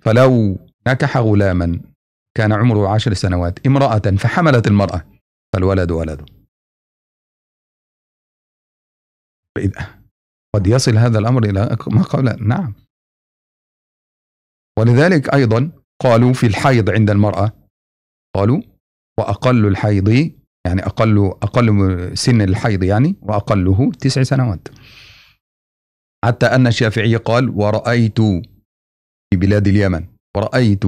فلو نكح غلاما كان عمره عشر سنوات امرأة فحملت المرأة فالولد ولده فإذا قد يصل هذا الأمر إلى ما قبل نعم ولذلك أيضا قالوا في الحيض عند المرأة قالوا واقل الحيض يعني اقل اقل سن الحيض يعني واقله تسع سنوات. حتى ان الشافعي قال ورايت في بلاد اليمن ورايت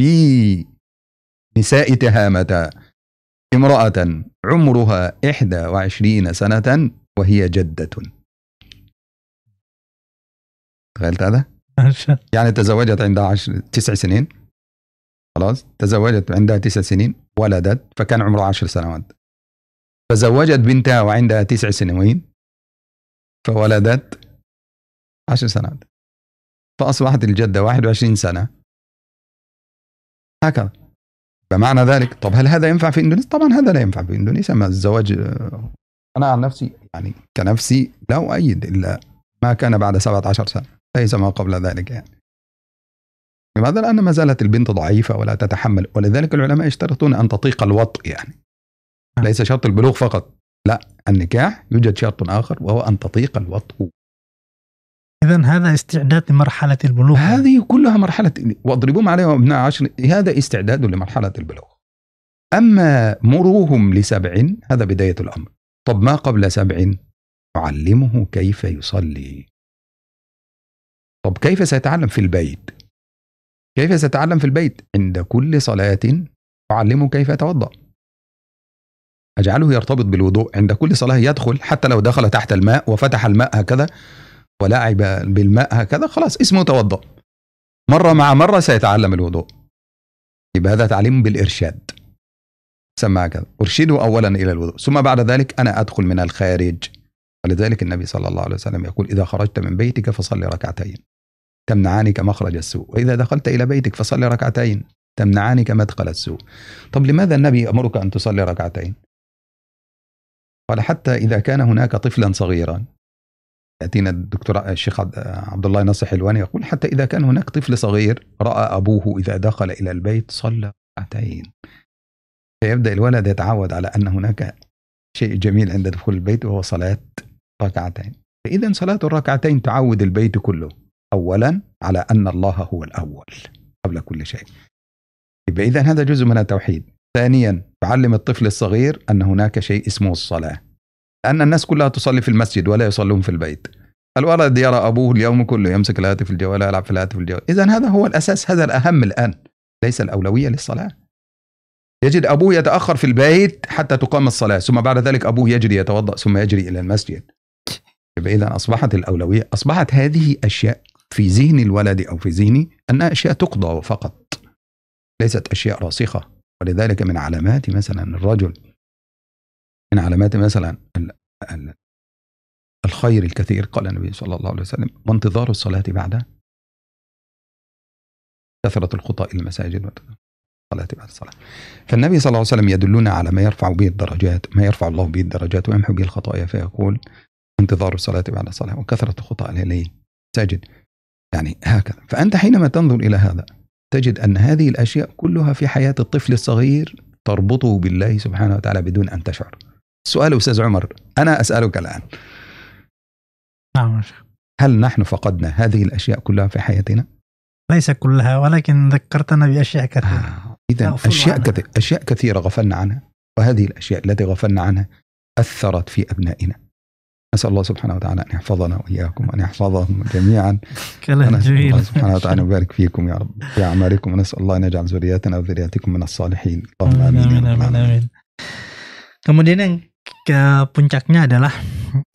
في نساء تهامه امراه عمرها 21 سنه وهي جده. تخيلت هذا؟ يعني تزوجت عندها عشر تسع سنين خلاص تزوجت عندها تسع سنين ولدت فكان عمرها عشر سنوات فزوجت بنتها وعندها تسع سنوين فولدت عشر سنوات فأصبحت الجدة 21 سنة هكذا بمعنى ذلك طب هل هذا ينفع في اندونيسيا؟ طبعا هذا لا ينفع في اندونيسيا ما الزواج انا عن نفسي يعني كنفسي لا اؤيد الا ما كان بعد 17 سنه ليس ما قبل ذلك يعني لماذا؟ لأن ما زالت البنت ضعيفة ولا تتحمل ولذلك العلماء يشترطون أن تطيق الوطء يعني آه. ليس شرط البلوغ فقط لا النكاح يوجد شرط آخر وهو أن تطيق الوطء إذا هذا استعداد لمرحلة البلوغ هذه كلها مرحلة واضربوهم عليهم أبناء عشر هذا استعداد لمرحلة البلوغ أما مروهم لسبع هذا بداية الأمر طب ما قبل سبع علمه كيف يصلي طب كيف سيتعلم في البيت كيف ستعلم في البيت عند كل صلاة أعلمه كيف يتوضأ أجعله يرتبط بالوضوء عند كل صلاة يدخل حتى لو دخل تحت الماء وفتح الماء هكذا ولعب بالماء هكذا خلاص اسمه توضأ مرة مع مرة سيتعلم الوضوء يبقى هذا تعليم بالإرشاد سمى هكذا أرشده أولا إلى الوضوء ثم بعد ذلك أنا أدخل من الخارج ولذلك النبي صلى الله عليه وسلم يقول إذا خرجت من بيتك فصلي ركعتين تمنعانك مخرج السوء وإذا دخلت إلى بيتك فصل ركعتين تمنعانك مدخل السوء طب لماذا النبي يأمرك أن تصلي ركعتين قال حتى إذا كان هناك طفلا صغيرا يأتينا الدكتور الشيخ عبد الله نصح حلواني يقول حتى إذا كان هناك طفل صغير رأى أبوه إذا دخل إلى البيت صلى ركعتين فيبدأ الولد يتعود على أن هناك شيء جميل عند دخول البيت وهو صلاة ركعتين فإذا صلاة الركعتين تعود البيت كله اولا على ان الله هو الاول قبل كل شيء يبقى اذا هذا جزء من التوحيد ثانيا تعلم الطفل الصغير ان هناك شيء اسمه الصلاه لان الناس كلها تصلي في المسجد ولا يصلون في البيت الولد يرى ابوه اليوم كله يمسك الهاتف الجوال يلعب في الهاتف الجوال اذا هذا هو الاساس هذا الاهم الان ليس الاولويه للصلاه يجد ابوه يتاخر في البيت حتى تقام الصلاه ثم بعد ذلك ابوه يجري يتوضا ثم يجري الى المسجد يبقى اذا اصبحت الاولويه اصبحت هذه اشياء في ذهن الولد أو في ذهني أنها أشياء تقضى فقط ليست أشياء راسخة ولذلك من علامات مثلا الرجل من علامات مثلا الخير الكثير قال النبي صلى الله عليه وسلم وانتظار الصلاة بعد كثرة الخطأ إلى المساجد الصلاة بعد الصلاة فالنبي صلى الله عليه وسلم يدلنا على ما يرفع به الدرجات ما يرفع الله به الدرجات ويمحو به الخطايا فيقول انتظار الصلاة بعد الصلاة وكثرة الخطأ إلى الليل ساجد يعني هكذا فأنت حينما تنظر إلى هذا تجد أن هذه الأشياء كلها في حياة الطفل الصغير تربطه بالله سبحانه وتعالى بدون أن تشعر سؤال أستاذ عمر أنا أسألك الآن نعم هل نحن فقدنا هذه الأشياء كلها في حياتنا؟ ليس كلها ولكن ذكرتنا بأشياء كثيرة آه. إذا أشياء, كثير. أشياء كثيرة غفلنا عنها وهذه الأشياء التي غفلنا عنها أثرت في أبنائنا اسال الله سبحانه وتعالى ان يحفظنا واياكم وان يحفظهم جميعا كلام جميل الله سبحانه وتعالى يبارك فيكم يا رب في اعمالكم ونسال الله ان يجعل ذرياتنا وذرياتكم من الصالحين اللهم امين amin, amin, amin. kemudian yang ke puncaknya adalah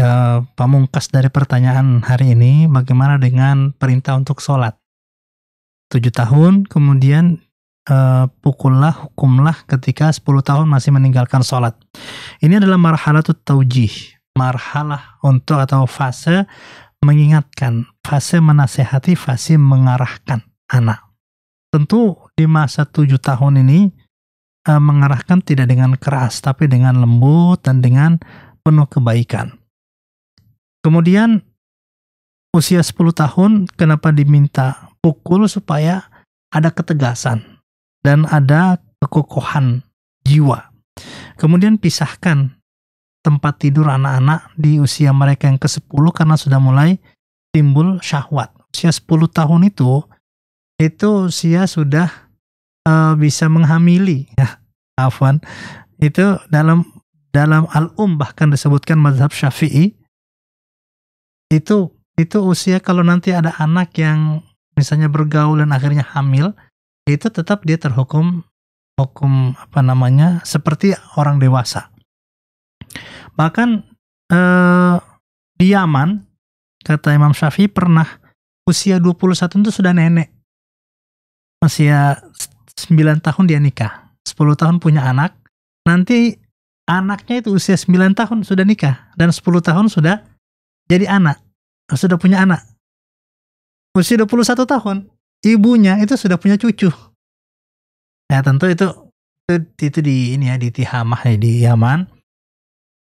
uh, pamungkas dari pertanyaan hari ini bagaimana dengan perintah untuk sholat tujuh tahun kemudian uh, pukullah hukumlah ketika 10 tahun masih meninggalkan sholat ini adalah marhalatut taujih marhalah untuk atau fase mengingatkan, fase menasehati, fase mengarahkan anak. Tentu di masa tujuh tahun ini eh, mengarahkan tidak dengan keras, tapi dengan lembut dan dengan penuh kebaikan. Kemudian usia 10 tahun kenapa diminta pukul supaya ada ketegasan dan ada kekokohan jiwa. Kemudian pisahkan tempat tidur anak-anak di usia mereka yang ke-10 karena sudah mulai timbul syahwat. Usia 10 tahun itu itu usia sudah uh, bisa menghamili ya. Afwan. Itu dalam dalam al-um bahkan disebutkan mazhab Syafi'i itu itu usia kalau nanti ada anak yang misalnya bergaul dan akhirnya hamil itu tetap dia terhukum hukum apa namanya seperti orang dewasa Bahkan eh, di Yaman kata Imam Syafi'i pernah usia 21 itu sudah nenek. Usia 9 tahun dia nikah, 10 tahun punya anak. Nanti anaknya itu usia 9 tahun sudah nikah dan 10 tahun sudah jadi anak, sudah punya anak. Usia 21 tahun, ibunya itu sudah punya cucu. Ya tentu itu itu, itu di ini ya di Tihamah ya, di Yaman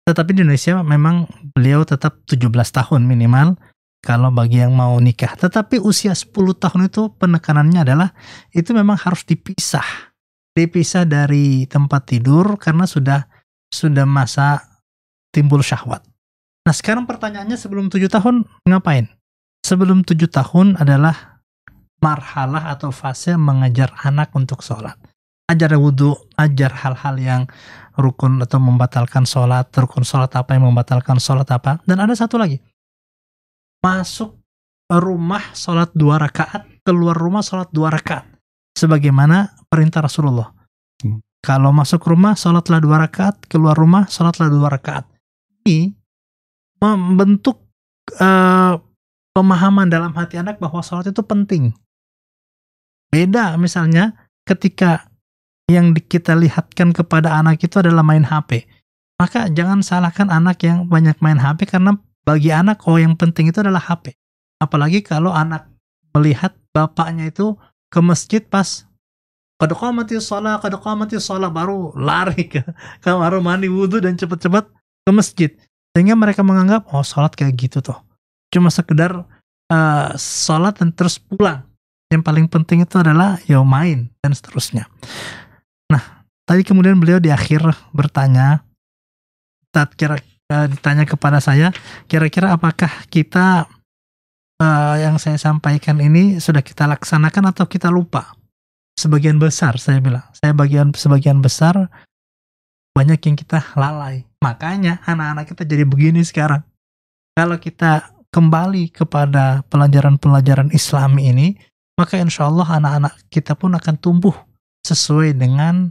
tetapi di Indonesia memang beliau tetap 17 tahun minimal kalau bagi yang mau nikah. Tetapi usia 10 tahun itu penekanannya adalah itu memang harus dipisah. Dipisah dari tempat tidur karena sudah sudah masa timbul syahwat. Nah sekarang pertanyaannya sebelum 7 tahun ngapain? Sebelum 7 tahun adalah marhalah atau fase mengajar anak untuk sholat. Ajar wudhu, ajar hal-hal yang rukun atau membatalkan sholat, rukun sholat apa yang membatalkan sholat apa. Dan ada satu lagi, masuk rumah sholat dua rakaat, keluar rumah sholat dua rakaat. Sebagaimana perintah Rasulullah. Hmm. Kalau masuk rumah, sholatlah dua rakaat, keluar rumah, sholatlah dua rakaat. Ini membentuk uh, pemahaman dalam hati anak bahwa sholat itu penting. Beda misalnya ketika yang kita lihatkan kepada anak itu adalah main HP. Maka jangan salahkan anak yang banyak main HP karena bagi anak oh yang penting itu adalah HP. Apalagi kalau anak melihat bapaknya itu ke masjid pas kadokamati sholat, sholat sholat mati sholat baru lari ke kamar mandi wudhu dan cepat-cepat ke masjid. Sehingga mereka menganggap oh sholat kayak gitu toh. Cuma sekedar uh, eh, sholat dan terus pulang. Yang paling penting itu adalah ya main dan seterusnya. Tapi kemudian beliau di akhir bertanya, saat kira eh, ditanya kepada saya, kira-kira apakah kita uh, yang saya sampaikan ini sudah kita laksanakan atau kita lupa? Sebagian besar saya bilang, saya bagian sebagian besar banyak yang kita lalai. Makanya anak-anak kita jadi begini sekarang. Kalau kita kembali kepada pelajaran-pelajaran Islam ini, maka insya Allah anak-anak kita pun akan tumbuh sesuai dengan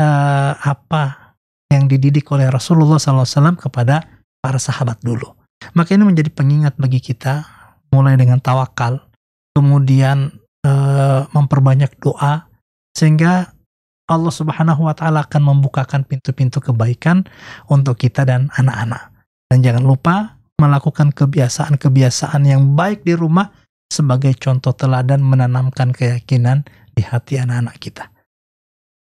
uh, apa yang dididik oleh Rasulullah SAW kepada para sahabat dulu. Maka ini menjadi pengingat bagi kita, mulai dengan tawakal, kemudian uh, memperbanyak doa, sehingga Allah Subhanahu wa Ta'ala akan membukakan pintu-pintu kebaikan untuk kita dan anak-anak. Dan jangan lupa melakukan kebiasaan-kebiasaan yang baik di rumah sebagai contoh teladan menanamkan keyakinan di hati anak-anak kita.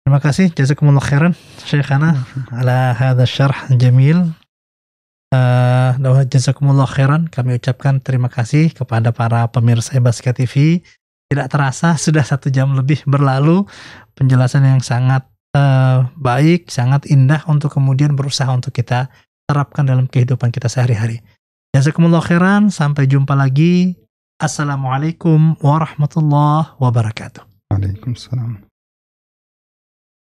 Terima kasih jazakumullah khairan Syekhana ala hadha syarh jamil. Uh, jazakumullah khairan kami ucapkan terima kasih kepada para pemirsa Basket TV. Tidak terasa sudah satu jam lebih berlalu penjelasan yang sangat uh, baik, sangat indah untuk kemudian berusaha untuk kita terapkan dalam kehidupan kita sehari-hari. Jazakumullah khairan, sampai jumpa lagi. Assalamualaikum warahmatullahi wabarakatuh. Waalaikumsalam.